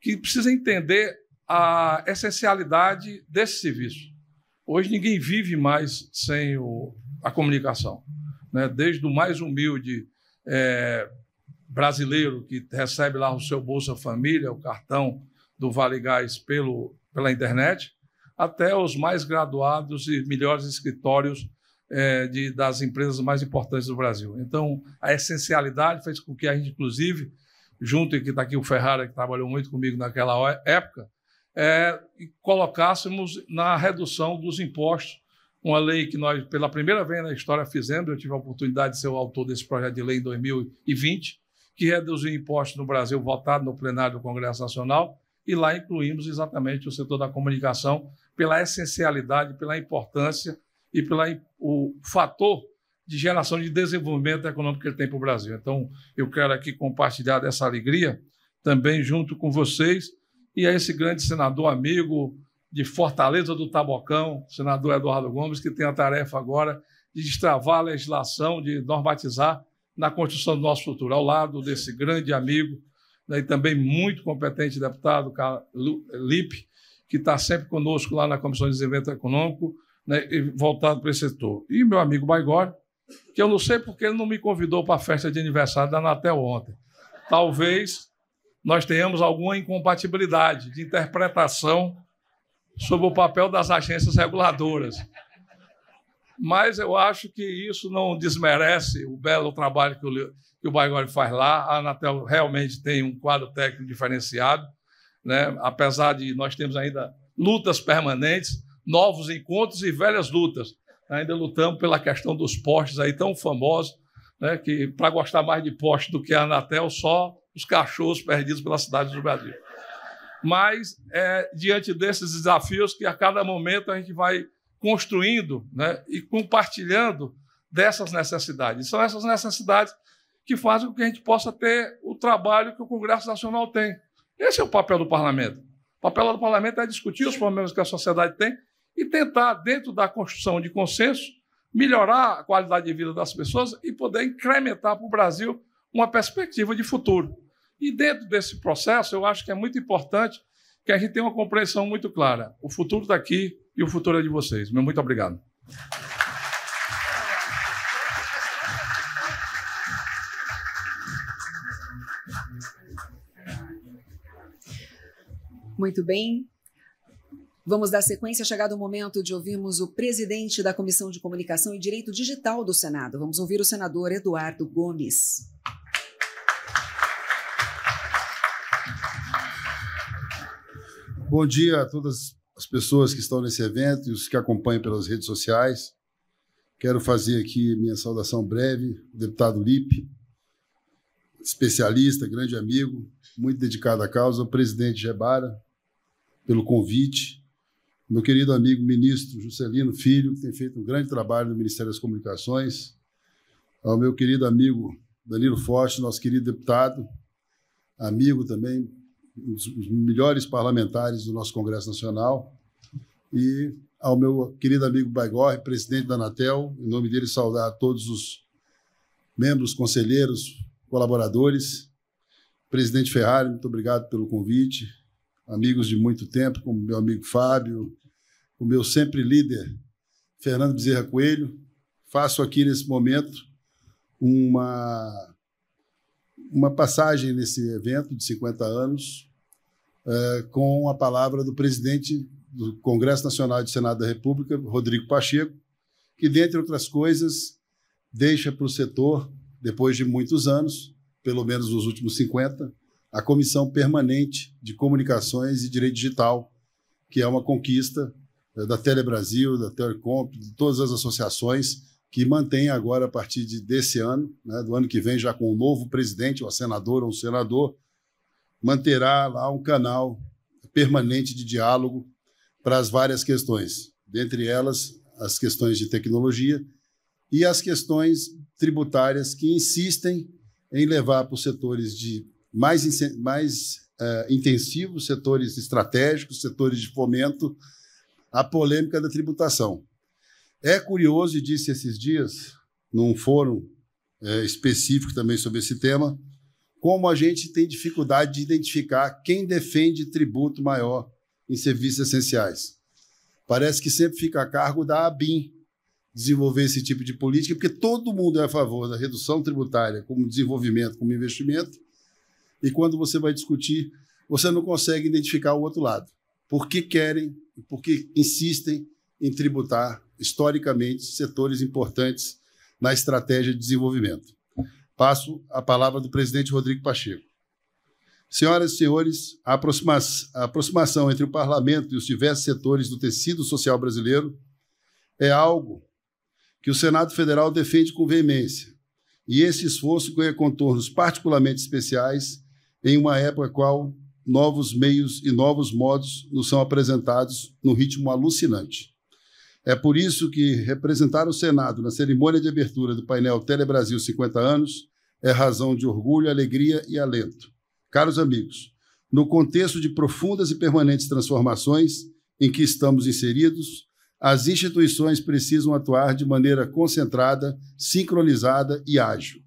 que precisa entender a essencialidade desse serviço. Hoje ninguém vive mais sem o, a comunicação. Né? Desde o mais humilde é, brasileiro que recebe lá o seu Bolsa Família, o cartão do Vale Gás pelo, pela internet, até os mais graduados e melhores escritórios é, de, das empresas mais importantes do Brasil. Então, a essencialidade fez com que a gente, inclusive, junto, e que está aqui o Ferrari, que trabalhou muito comigo naquela época, é, colocássemos na redução dos impostos uma lei que nós, pela primeira vez na história, fizemos. Eu tive a oportunidade de ser o autor desse projeto de lei em 2020, que reduziu impostos no Brasil, votado no plenário do Congresso Nacional, e lá incluímos exatamente o setor da comunicação pela essencialidade, pela importância e pelo o fator de geração de desenvolvimento econômico que ele tem para o Brasil. Então, eu quero aqui compartilhar dessa alegria também junto com vocês e a esse grande senador amigo de Fortaleza do Tabocão, senador Eduardo Gomes, que tem a tarefa agora de destravar a legislação, de normatizar na construção do nosso futuro, ao lado desse grande amigo né, e também muito competente deputado Lipe, que está sempre conosco lá na Comissão de Desenvolvimento Econômico, né, voltado para esse setor. E meu amigo Baigor, que eu não sei porque ele não me convidou para a festa de aniversário da Anatel ontem. Talvez nós tenhamos alguma incompatibilidade de interpretação sobre o papel das agências reguladoras. Mas eu acho que isso não desmerece o belo trabalho que o, que o faz lá. A Anatel realmente tem um quadro técnico diferenciado, né? apesar de nós temos ainda lutas permanentes, novos encontros e velhas lutas. Ainda lutamos pela questão dos postes aí tão famosos, né, que para gostar mais de postes do que a Anatel, só os cachorros perdidos pela cidade do Brasil. Mas é diante desses desafios que a cada momento a gente vai construindo né, e compartilhando dessas necessidades. são essas necessidades que fazem com que a gente possa ter o trabalho que o Congresso Nacional tem. Esse é o papel do parlamento. O papel do parlamento é discutir os problemas que a sociedade tem e tentar, dentro da construção de consenso, melhorar a qualidade de vida das pessoas e poder incrementar para o Brasil uma perspectiva de futuro. E dentro desse processo, eu acho que é muito importante que a gente tenha uma compreensão muito clara. O futuro está aqui e o futuro é de vocês. muito obrigado. Muito bem, Vamos dar sequência, chegado o momento de ouvirmos o presidente da Comissão de Comunicação e Direito Digital do Senado. Vamos ouvir o senador Eduardo Gomes. Bom dia a todas as pessoas que estão nesse evento e os que acompanham pelas redes sociais. Quero fazer aqui minha saudação breve, deputado Lipe, especialista, grande amigo, muito dedicado à causa, ao presidente Gebara, pelo convite meu querido amigo ministro Juscelino Filho, que tem feito um grande trabalho no Ministério das Comunicações, ao meu querido amigo Danilo Forte, nosso querido deputado, amigo também, um dos melhores parlamentares do nosso Congresso Nacional, e ao meu querido amigo Baigorre, presidente da Anatel, em nome dele saudar todos os membros, conselheiros, colaboradores. Presidente Ferrari, muito obrigado pelo convite amigos de muito tempo, como meu amigo Fábio, o meu sempre líder, Fernando Bezerra Coelho. Faço aqui nesse momento uma, uma passagem nesse evento de 50 anos é, com a palavra do presidente do Congresso Nacional de Senado da República, Rodrigo Pacheco, que, dentre outras coisas, deixa para o setor, depois de muitos anos, pelo menos os últimos 50, a Comissão Permanente de Comunicações e Direito Digital, que é uma conquista eh, da Tele Brasil, da Telecomp, de todas as associações que mantém agora a partir de, desse ano, né, do ano que vem já com um novo presidente, uma senadora ou um senador, manterá lá um canal permanente de diálogo para as várias questões, dentre elas as questões de tecnologia e as questões tributárias que insistem em levar para os setores de mais, mais uh, intensivos, setores estratégicos, setores de fomento, a polêmica da tributação. É curioso, e disse esses dias, num fórum uh, específico também sobre esse tema, como a gente tem dificuldade de identificar quem defende tributo maior em serviços essenciais. Parece que sempre fica a cargo da ABIN desenvolver esse tipo de política, porque todo mundo é a favor da redução tributária como desenvolvimento, como investimento, e quando você vai discutir, você não consegue identificar o outro lado. Por que querem, por que insistem em tributar historicamente setores importantes na estratégia de desenvolvimento? Passo a palavra do presidente Rodrigo Pacheco. Senhoras e senhores, a, a aproximação entre o parlamento e os diversos setores do tecido social brasileiro é algo que o Senado Federal defende com veemência. E esse esforço ganha contornos particularmente especiais em uma época qual novos meios e novos modos nos são apresentados num ritmo alucinante. É por isso que representar o Senado na cerimônia de abertura do painel Telebrasil 50 anos é razão de orgulho, alegria e alento. Caros amigos, no contexto de profundas e permanentes transformações em que estamos inseridos, as instituições precisam atuar de maneira concentrada, sincronizada e ágil.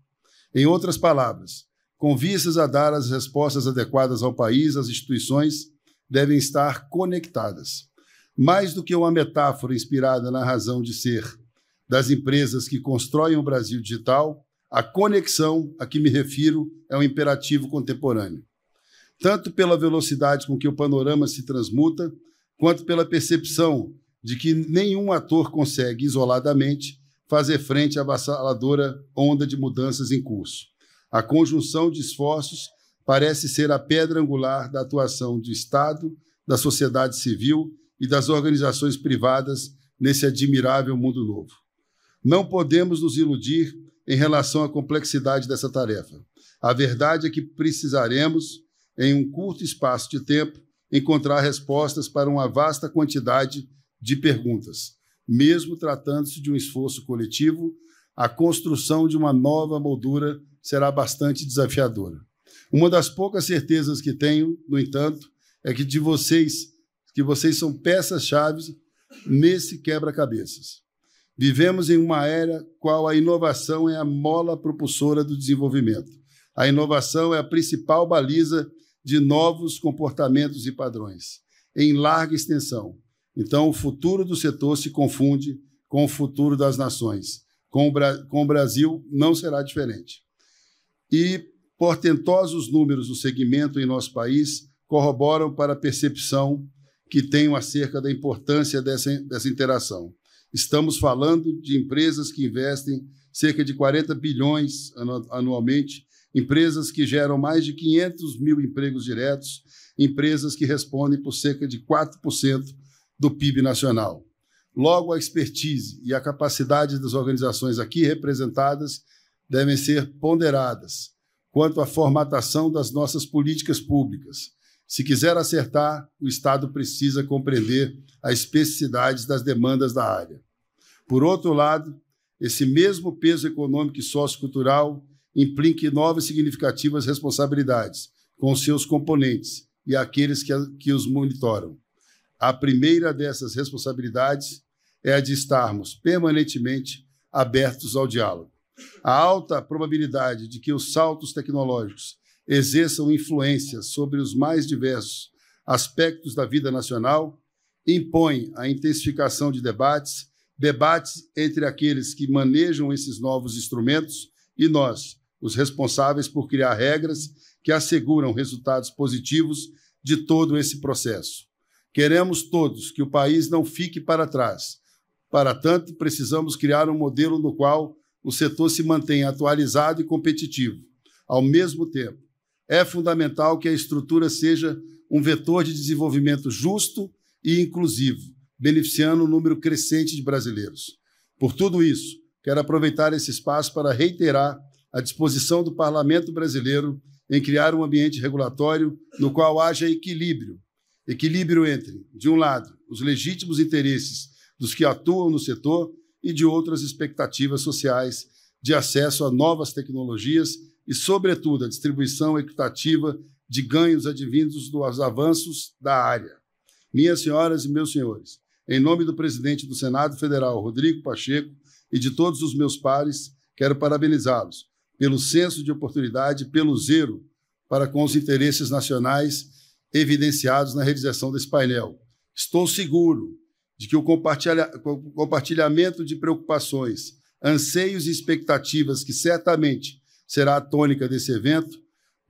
Em outras palavras, com vistas a dar as respostas adequadas ao país, as instituições devem estar conectadas. Mais do que uma metáfora inspirada na razão de ser das empresas que constroem o Brasil digital, a conexão a que me refiro é um imperativo contemporâneo. Tanto pela velocidade com que o panorama se transmuta, quanto pela percepção de que nenhum ator consegue isoladamente fazer frente à avassaladora onda de mudanças em curso. A conjunção de esforços parece ser a pedra angular da atuação do Estado, da sociedade civil e das organizações privadas nesse admirável mundo novo. Não podemos nos iludir em relação à complexidade dessa tarefa. A verdade é que precisaremos, em um curto espaço de tempo, encontrar respostas para uma vasta quantidade de perguntas. Mesmo tratando-se de um esforço coletivo, a construção de uma nova moldura será bastante desafiadora. Uma das poucas certezas que tenho, no entanto, é que de vocês, que vocês são peças-chave nesse quebra-cabeças. Vivemos em uma era qual a inovação é a mola propulsora do desenvolvimento. A inovação é a principal baliza de novos comportamentos e padrões, em larga extensão. Então, o futuro do setor se confunde com o futuro das nações. Com o, Brasil, não será diferente e portentosos números do segmento em nosso país corroboram para a percepção que tenho acerca da importância dessa, dessa interação. Estamos falando de empresas que investem cerca de 40 bilhões anualmente, empresas que geram mais de 500 mil empregos diretos, empresas que respondem por cerca de 4% do PIB nacional. Logo, a expertise e a capacidade das organizações aqui representadas devem ser ponderadas quanto à formatação das nossas políticas públicas. Se quiser acertar, o Estado precisa compreender as especificidades das demandas da área. Por outro lado, esse mesmo peso econômico e sociocultural implica novas significativas responsabilidades com seus componentes e aqueles que, que os monitoram. A primeira dessas responsabilidades é a de estarmos permanentemente abertos ao diálogo a alta probabilidade de que os saltos tecnológicos exerçam influência sobre os mais diversos aspectos da vida nacional impõe a intensificação de debates, debates entre aqueles que manejam esses novos instrumentos e nós, os responsáveis por criar regras que asseguram resultados positivos de todo esse processo. Queremos todos que o país não fique para trás. Para tanto, precisamos criar um modelo no qual o setor se mantém atualizado e competitivo. Ao mesmo tempo, é fundamental que a estrutura seja um vetor de desenvolvimento justo e inclusivo, beneficiando um número crescente de brasileiros. Por tudo isso, quero aproveitar esse espaço para reiterar a disposição do Parlamento brasileiro em criar um ambiente regulatório no qual haja equilíbrio equilíbrio entre, de um lado, os legítimos interesses dos que atuam no setor e de outras expectativas sociais de acesso a novas tecnologias e, sobretudo, a distribuição equitativa de ganhos advindos dos avanços da área. Minhas senhoras e meus senhores, em nome do presidente do Senado Federal, Rodrigo Pacheco, e de todos os meus pares, quero parabenizá-los pelo senso de oportunidade, pelo zelo para com os interesses nacionais evidenciados na realização desse painel. Estou seguro de que o compartilhamento de preocupações, anseios e expectativas, que certamente será a tônica desse evento,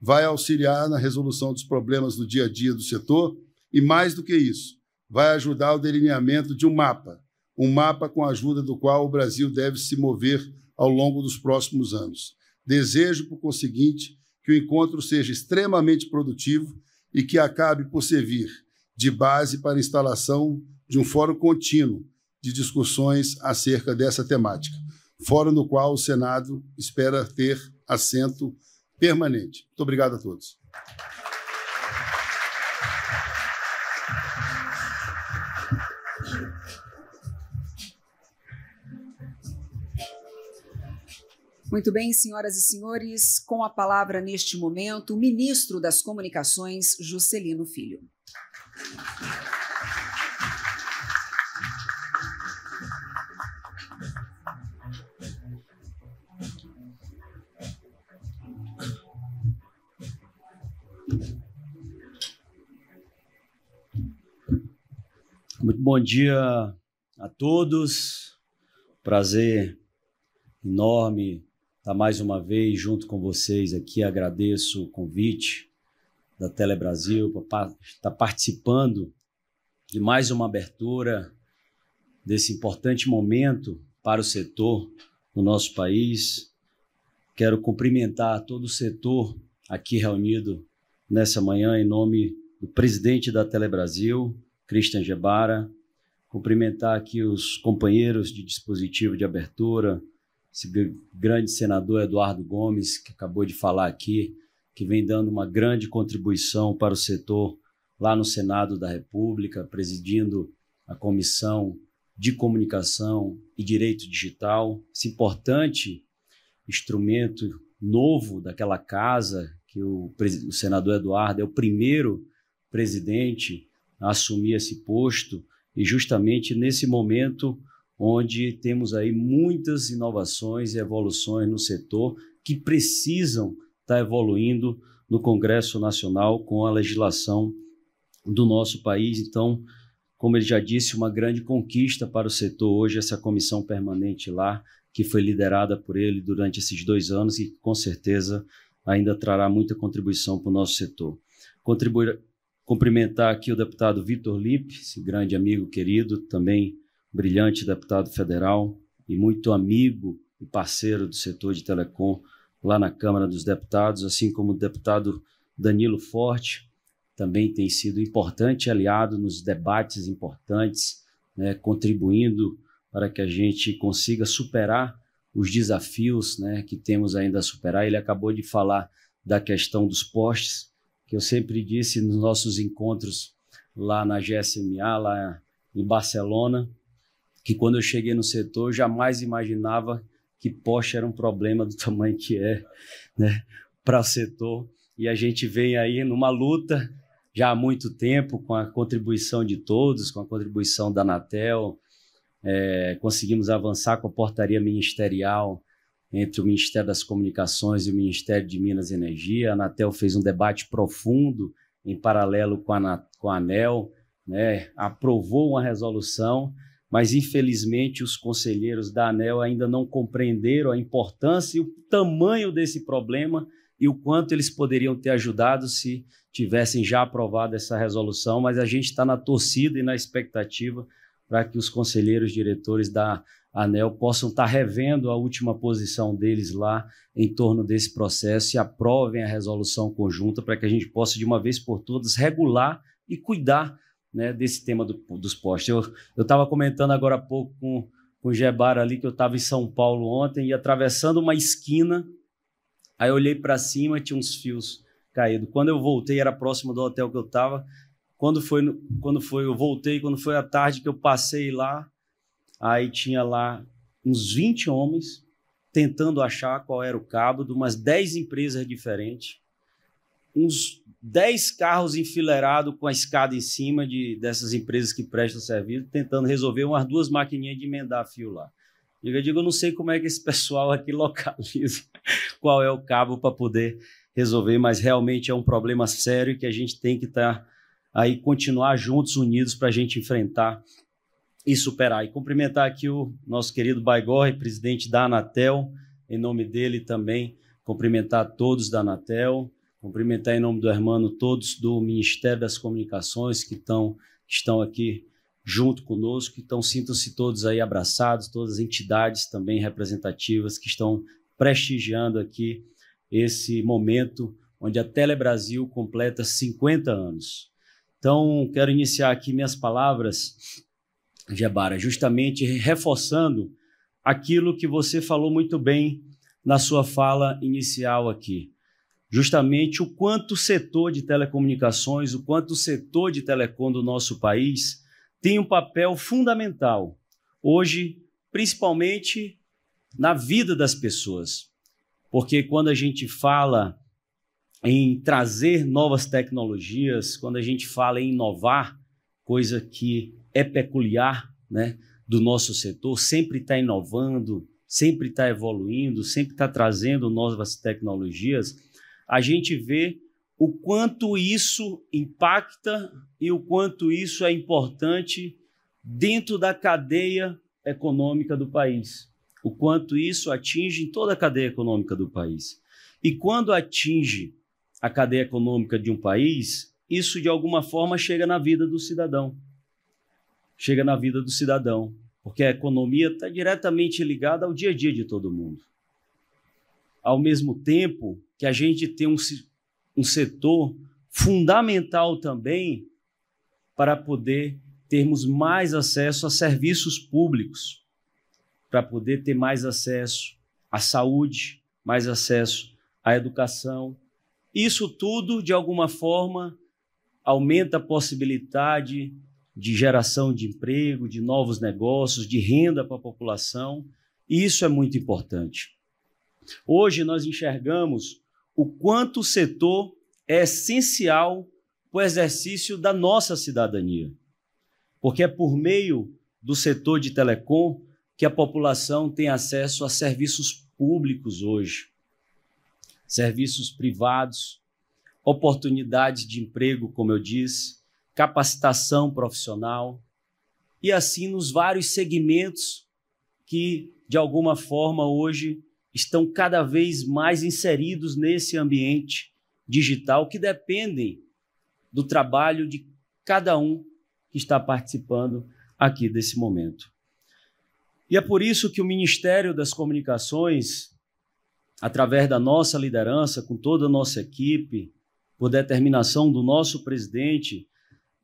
vai auxiliar na resolução dos problemas do dia a dia do setor e, mais do que isso, vai ajudar o delineamento de um mapa, um mapa com a ajuda do qual o Brasil deve se mover ao longo dos próximos anos. Desejo, por conseguinte, que o encontro seja extremamente produtivo e que acabe por servir de base para a instalação de um fórum contínuo de discussões acerca dessa temática, fórum no qual o Senado espera ter assento permanente. Muito obrigado a todos. Muito bem, senhoras e senhores, com a palavra neste momento, o ministro das Comunicações, Juscelino Filho. Muito bom dia a todos. Prazer enorme estar mais uma vez junto com vocês aqui. Agradeço o convite da Tele Brasil para estar participando de mais uma abertura desse importante momento para o setor no nosso país. Quero cumprimentar todo o setor aqui reunido nessa manhã em nome do presidente da Telebrasil, Christian Gebara, cumprimentar aqui os companheiros de dispositivo de abertura, esse grande senador Eduardo Gomes, que acabou de falar aqui, que vem dando uma grande contribuição para o setor lá no Senado da República, presidindo a Comissão de Comunicação e Direito Digital, esse importante instrumento novo daquela casa, que o, o senador Eduardo é o primeiro presidente assumir esse posto e justamente nesse momento onde temos aí muitas inovações e evoluções no setor que precisam estar tá evoluindo no Congresso Nacional com a legislação do nosso país. Então, como ele já disse, uma grande conquista para o setor hoje, essa comissão permanente lá, que foi liderada por ele durante esses dois anos e com certeza ainda trará muita contribuição para o nosso setor. Contribuir Cumprimentar aqui o deputado Vitor Lipe, esse grande amigo querido, também brilhante deputado federal e muito amigo e parceiro do setor de telecom lá na Câmara dos Deputados, assim como o deputado Danilo Forte, também tem sido importante aliado nos debates importantes, né, contribuindo para que a gente consiga superar os desafios né, que temos ainda a superar. Ele acabou de falar da questão dos postes, que eu sempre disse nos nossos encontros lá na GSMA, lá em Barcelona, que quando eu cheguei no setor, eu jamais imaginava que Porsche era um problema do tamanho que é né, para o setor. E a gente vem aí numa luta já há muito tempo com a contribuição de todos, com a contribuição da Anatel, é, conseguimos avançar com a portaria ministerial entre o Ministério das Comunicações e o Ministério de Minas e Energia. A Anatel fez um debate profundo em paralelo com a, com a ANEL, né? aprovou uma resolução, mas infelizmente os conselheiros da ANEL ainda não compreenderam a importância e o tamanho desse problema e o quanto eles poderiam ter ajudado se tivessem já aprovado essa resolução, mas a gente está na torcida e na expectativa para que os conselheiros diretores da ANEL possam estar revendo a última posição deles lá em torno desse processo e aprovem a resolução conjunta para que a gente possa, de uma vez por todas, regular e cuidar né, desse tema do, dos postes. Eu estava comentando agora há pouco com, com o Gebara ali que eu estava em São Paulo ontem e atravessando uma esquina, aí eu olhei para cima tinha uns fios caídos. Quando eu voltei, era próximo do hotel que eu estava. Quando foi, quando foi, eu voltei, quando foi à tarde que eu passei lá, Aí tinha lá uns 20 homens tentando achar qual era o cabo de umas 10 empresas diferentes, uns 10 carros enfileirados com a escada em cima de, dessas empresas que prestam serviço, tentando resolver umas duas maquininhas de emendar fio lá. Eu digo, eu não sei como é que esse pessoal aqui localiza qual é o cabo para poder resolver, mas realmente é um problema sério que a gente tem que estar tá aí, continuar juntos, unidos, para a gente enfrentar e superar. E cumprimentar aqui o nosso querido Baigorre, presidente da Anatel, em nome dele também cumprimentar todos da Anatel, cumprimentar em nome do hermano todos do Ministério das Comunicações que estão, que estão aqui junto conosco. Então, sintam-se todos aí abraçados, todas as entidades também representativas que estão prestigiando aqui esse momento onde a Tele Brasil completa 50 anos. Então, quero iniciar aqui minhas palavras Gebara, justamente reforçando aquilo que você falou muito bem na sua fala inicial aqui. Justamente o quanto o setor de telecomunicações, o quanto o setor de telecom do nosso país tem um papel fundamental hoje, principalmente na vida das pessoas. Porque quando a gente fala em trazer novas tecnologias, quando a gente fala em inovar, coisa que é peculiar né, do nosso setor, sempre está inovando, sempre está evoluindo, sempre está trazendo novas tecnologias, a gente vê o quanto isso impacta e o quanto isso é importante dentro da cadeia econômica do país, o quanto isso atinge em toda a cadeia econômica do país. E quando atinge a cadeia econômica de um país, isso de alguma forma chega na vida do cidadão chega na vida do cidadão, porque a economia está diretamente ligada ao dia a dia de todo mundo. Ao mesmo tempo que a gente tem um, um setor fundamental também para poder termos mais acesso a serviços públicos, para poder ter mais acesso à saúde, mais acesso à educação. Isso tudo, de alguma forma, aumenta a possibilidade de geração de emprego, de novos negócios, de renda para a população. E isso é muito importante. Hoje nós enxergamos o quanto o setor é essencial para o exercício da nossa cidadania, porque é por meio do setor de telecom que a população tem acesso a serviços públicos hoje, serviços privados, oportunidades de emprego, como eu disse, capacitação profissional e assim nos vários segmentos que, de alguma forma, hoje estão cada vez mais inseridos nesse ambiente digital que dependem do trabalho de cada um que está participando aqui desse momento. E é por isso que o Ministério das Comunicações, através da nossa liderança, com toda a nossa equipe, por determinação do nosso presidente,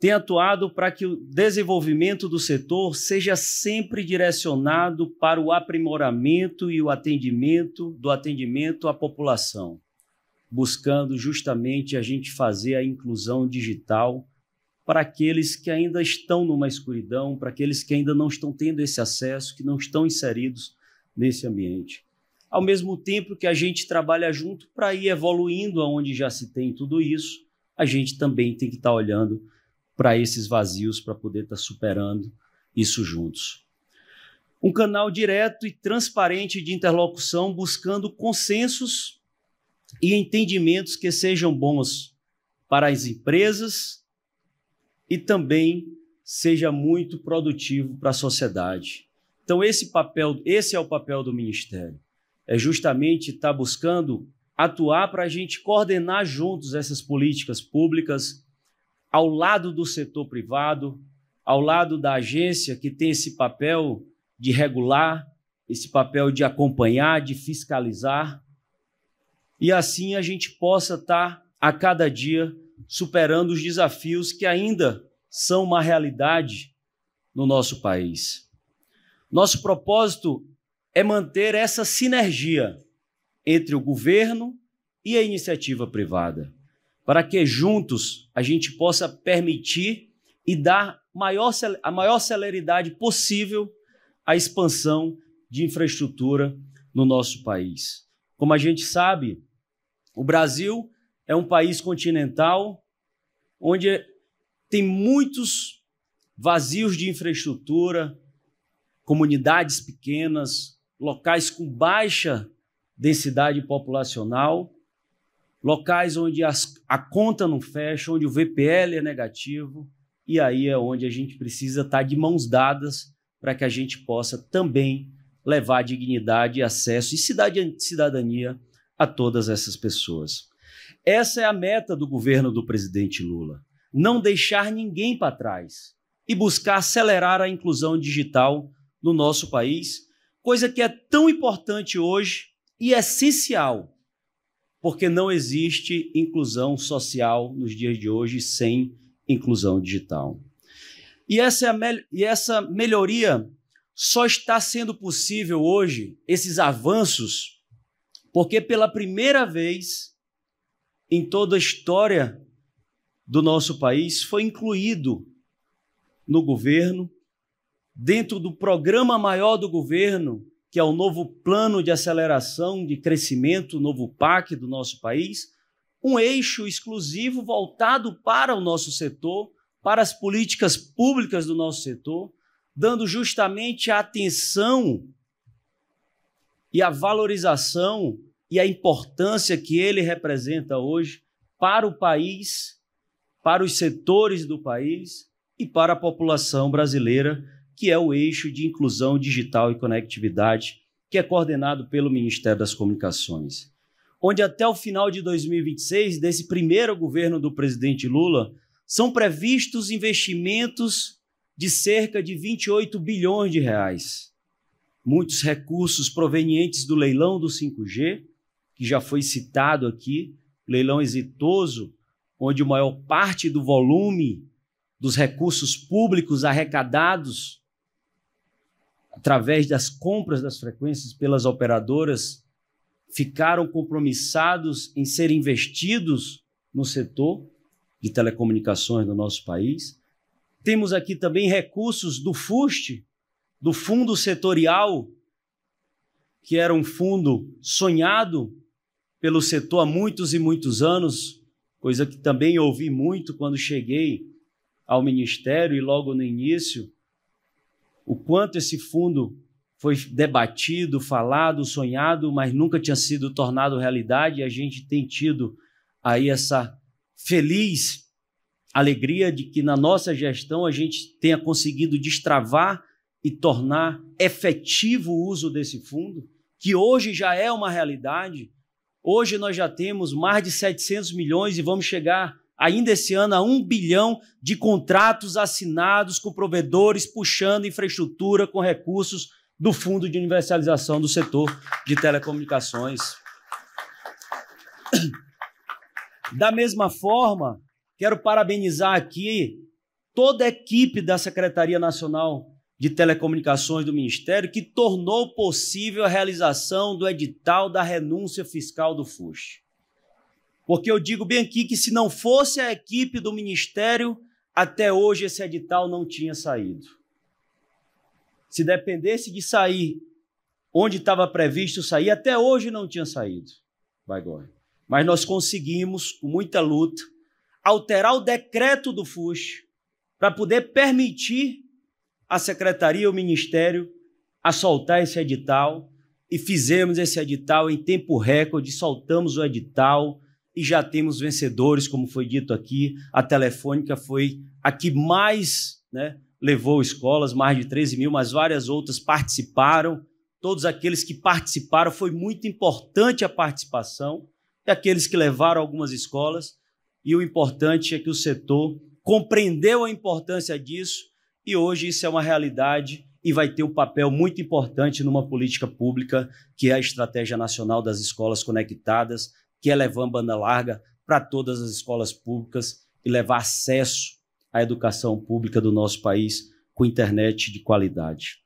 tem atuado para que o desenvolvimento do setor seja sempre direcionado para o aprimoramento e o atendimento do atendimento à população, buscando justamente a gente fazer a inclusão digital para aqueles que ainda estão numa escuridão, para aqueles que ainda não estão tendo esse acesso, que não estão inseridos nesse ambiente. Ao mesmo tempo que a gente trabalha junto para ir evoluindo aonde já se tem tudo isso, a gente também tem que estar tá olhando para esses vazios, para poder estar tá superando isso juntos. Um canal direto e transparente de interlocução, buscando consensos e entendimentos que sejam bons para as empresas e também seja muito produtivo para a sociedade. Então esse papel, esse é o papel do ministério. É justamente estar tá buscando atuar para a gente coordenar juntos essas políticas públicas ao lado do setor privado, ao lado da agência que tem esse papel de regular, esse papel de acompanhar, de fiscalizar, e assim a gente possa estar tá, a cada dia superando os desafios que ainda são uma realidade no nosso país. Nosso propósito é manter essa sinergia entre o governo e a iniciativa privada para que juntos a gente possa permitir e dar maior, a maior celeridade possível à expansão de infraestrutura no nosso país. Como a gente sabe, o Brasil é um país continental onde tem muitos vazios de infraestrutura, comunidades pequenas, locais com baixa densidade populacional locais onde as, a conta não fecha, onde o VPL é negativo, e aí é onde a gente precisa estar tá de mãos dadas para que a gente possa também levar dignidade, acesso e cidadania a todas essas pessoas. Essa é a meta do governo do presidente Lula: não deixar ninguém para trás e buscar acelerar a inclusão digital no nosso país, coisa que é tão importante hoje e essencial porque não existe inclusão social nos dias de hoje sem inclusão digital. E essa, é e essa melhoria só está sendo possível hoje, esses avanços, porque pela primeira vez em toda a história do nosso país foi incluído no governo, dentro do programa maior do governo, que é o novo plano de aceleração de crescimento, o novo PAC do nosso país, um eixo exclusivo voltado para o nosso setor, para as políticas públicas do nosso setor, dando justamente a atenção e a valorização e a importância que ele representa hoje para o país, para os setores do país e para a população brasileira que é o eixo de inclusão digital e conectividade, que é coordenado pelo Ministério das Comunicações. Onde até o final de 2026, desse primeiro governo do presidente Lula, são previstos investimentos de cerca de 28 bilhões de reais. Muitos recursos provenientes do leilão do 5G, que já foi citado aqui, leilão exitoso, onde a maior parte do volume dos recursos públicos arrecadados através das compras das frequências pelas operadoras, ficaram compromissados em ser investidos no setor de telecomunicações do nosso país. Temos aqui também recursos do FUST, do Fundo Setorial, que era um fundo sonhado pelo setor há muitos e muitos anos, coisa que também ouvi muito quando cheguei ao Ministério e logo no início o quanto esse fundo foi debatido, falado, sonhado, mas nunca tinha sido tornado realidade. E a gente tem tido aí essa feliz alegria de que na nossa gestão a gente tenha conseguido destravar e tornar efetivo o uso desse fundo, que hoje já é uma realidade. Hoje nós já temos mais de 700 milhões e vamos chegar ainda esse ano a um bilhão de contratos assinados com provedores, puxando infraestrutura com recursos do Fundo de Universalização do Setor de Telecomunicações. Da mesma forma, quero parabenizar aqui toda a equipe da Secretaria Nacional de Telecomunicações do Ministério, que tornou possível a realização do edital da renúncia fiscal do FUSH. Porque eu digo bem aqui que se não fosse a equipe do ministério, até hoje esse edital não tinha saído. Se dependesse de sair onde estava previsto sair, até hoje não tinha saído. Vai agora. Mas nós conseguimos, com muita luta, alterar o decreto do FUSH para poder permitir à secretaria, ao ministério, a soltar esse edital e fizemos esse edital em tempo recorde, soltamos o edital e já temos vencedores, como foi dito aqui. A Telefônica foi a que mais né, levou escolas, mais de 13 mil, mas várias outras participaram. Todos aqueles que participaram, foi muito importante a participação, e aqueles que levaram algumas escolas. E o importante é que o setor compreendeu a importância disso e hoje isso é uma realidade e vai ter um papel muito importante numa política pública que é a Estratégia Nacional das Escolas Conectadas, que é levar a banda larga para todas as escolas públicas e levar acesso à educação pública do nosso país com internet de qualidade.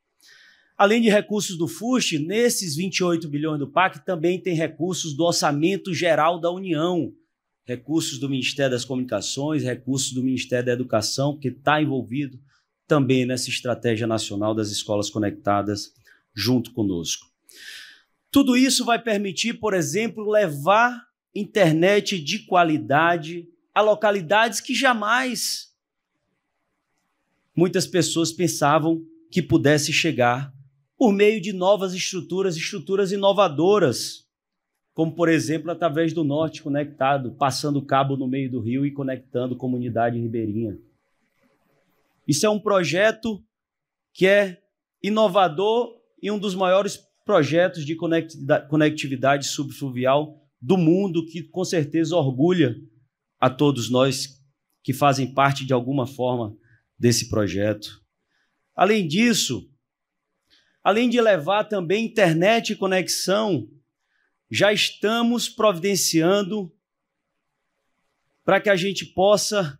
Além de recursos do FUST, nesses 28 bilhões do PAC também tem recursos do Orçamento Geral da União, recursos do Ministério das Comunicações, recursos do Ministério da Educação, que está envolvido também nessa Estratégia Nacional das Escolas Conectadas junto conosco. Tudo isso vai permitir, por exemplo, levar internet de qualidade a localidades que jamais muitas pessoas pensavam que pudesse chegar por meio de novas estruturas, estruturas inovadoras, como por exemplo através do norte conectado, passando cabo no meio do rio e conectando comunidade ribeirinha. Isso é um projeto que é inovador e um dos maiores projetos de conectividade subfluvial do mundo que com certeza orgulha a todos nós que fazem parte de alguma forma desse projeto. Além disso, além de levar também internet e conexão, já estamos providenciando para que a gente possa estar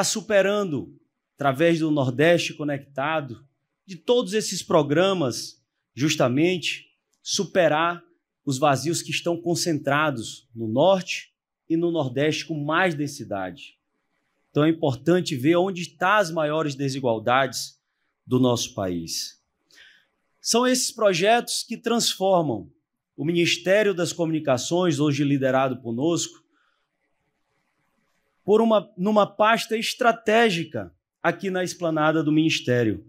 tá superando através do Nordeste Conectado, de todos esses programas justamente superar os vazios que estão concentrados no norte e no nordeste com mais densidade. Então é importante ver onde estão tá as maiores desigualdades do nosso país. São esses projetos que transformam o Ministério das Comunicações, hoje liderado conosco, por uma, numa pasta estratégica aqui na esplanada do Ministério.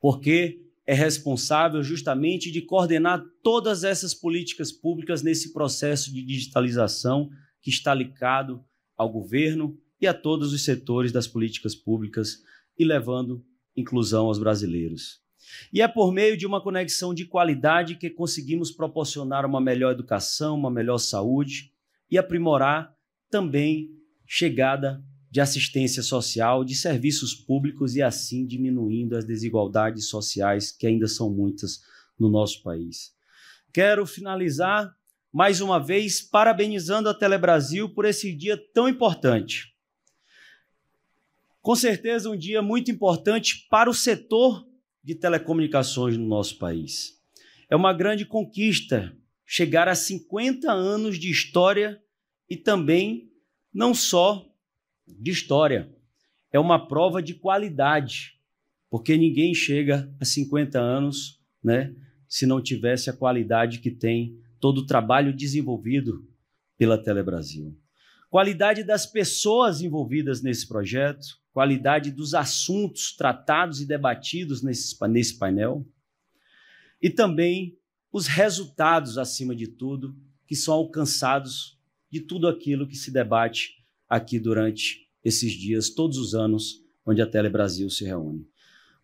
Porque é responsável justamente de coordenar todas essas políticas públicas nesse processo de digitalização que está ligado ao governo e a todos os setores das políticas públicas e levando inclusão aos brasileiros. E é por meio de uma conexão de qualidade que conseguimos proporcionar uma melhor educação, uma melhor saúde e aprimorar também chegada de assistência social, de serviços públicos e assim diminuindo as desigualdades sociais que ainda são muitas no nosso país. Quero finalizar mais uma vez parabenizando a Telebrasil por esse dia tão importante. Com certeza um dia muito importante para o setor de telecomunicações no nosso país. É uma grande conquista chegar a 50 anos de história e também não só de história. É uma prova de qualidade, porque ninguém chega a 50 anos né, se não tivesse a qualidade que tem todo o trabalho desenvolvido pela Telebrasil. Qualidade das pessoas envolvidas nesse projeto, qualidade dos assuntos tratados e debatidos nesse, nesse painel, e também os resultados, acima de tudo, que são alcançados de tudo aquilo que se debate aqui durante esses dias, todos os anos, onde a Tele Brasil se reúne.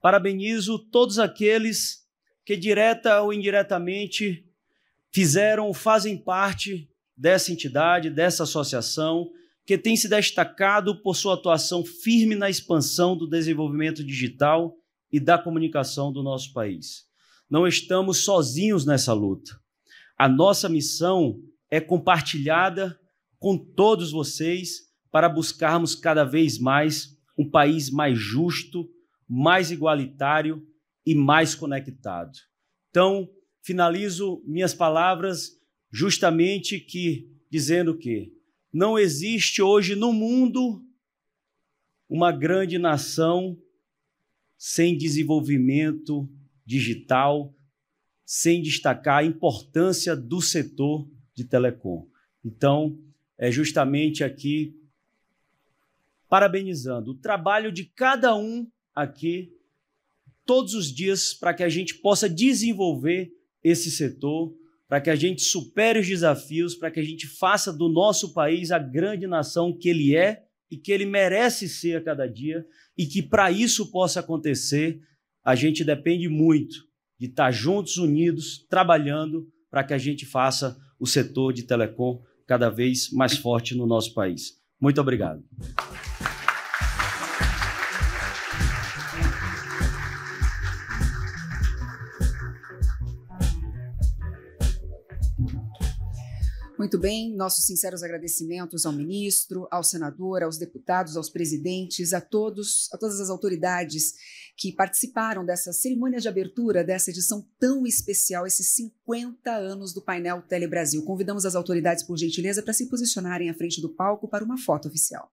Parabenizo todos aqueles que, direta ou indiretamente, fizeram ou fazem parte dessa entidade, dessa associação, que tem se destacado por sua atuação firme na expansão do desenvolvimento digital e da comunicação do nosso país. Não estamos sozinhos nessa luta. A nossa missão é compartilhada com todos vocês para buscarmos cada vez mais um país mais justo, mais igualitário e mais conectado. Então, finalizo minhas palavras justamente que dizendo que não existe hoje no mundo uma grande nação sem desenvolvimento digital, sem destacar a importância do setor de telecom. Então, é justamente aqui parabenizando o trabalho de cada um aqui todos os dias para que a gente possa desenvolver esse setor, para que a gente supere os desafios, para que a gente faça do nosso país a grande nação que ele é e que ele merece ser a cada dia e que para isso possa acontecer, a gente depende muito de estar juntos, unidos, trabalhando para que a gente faça o setor de telecom cada vez mais forte no nosso país. Muito obrigado. Muito bem, nossos sinceros agradecimentos ao ministro, ao senador, aos deputados, aos presidentes, a todos, a todas as autoridades que participaram dessa cerimônia de abertura dessa edição tão especial, esses 50 anos do painel Tele Brasil. Convidamos as autoridades, por gentileza, para se posicionarem à frente do palco para uma foto oficial.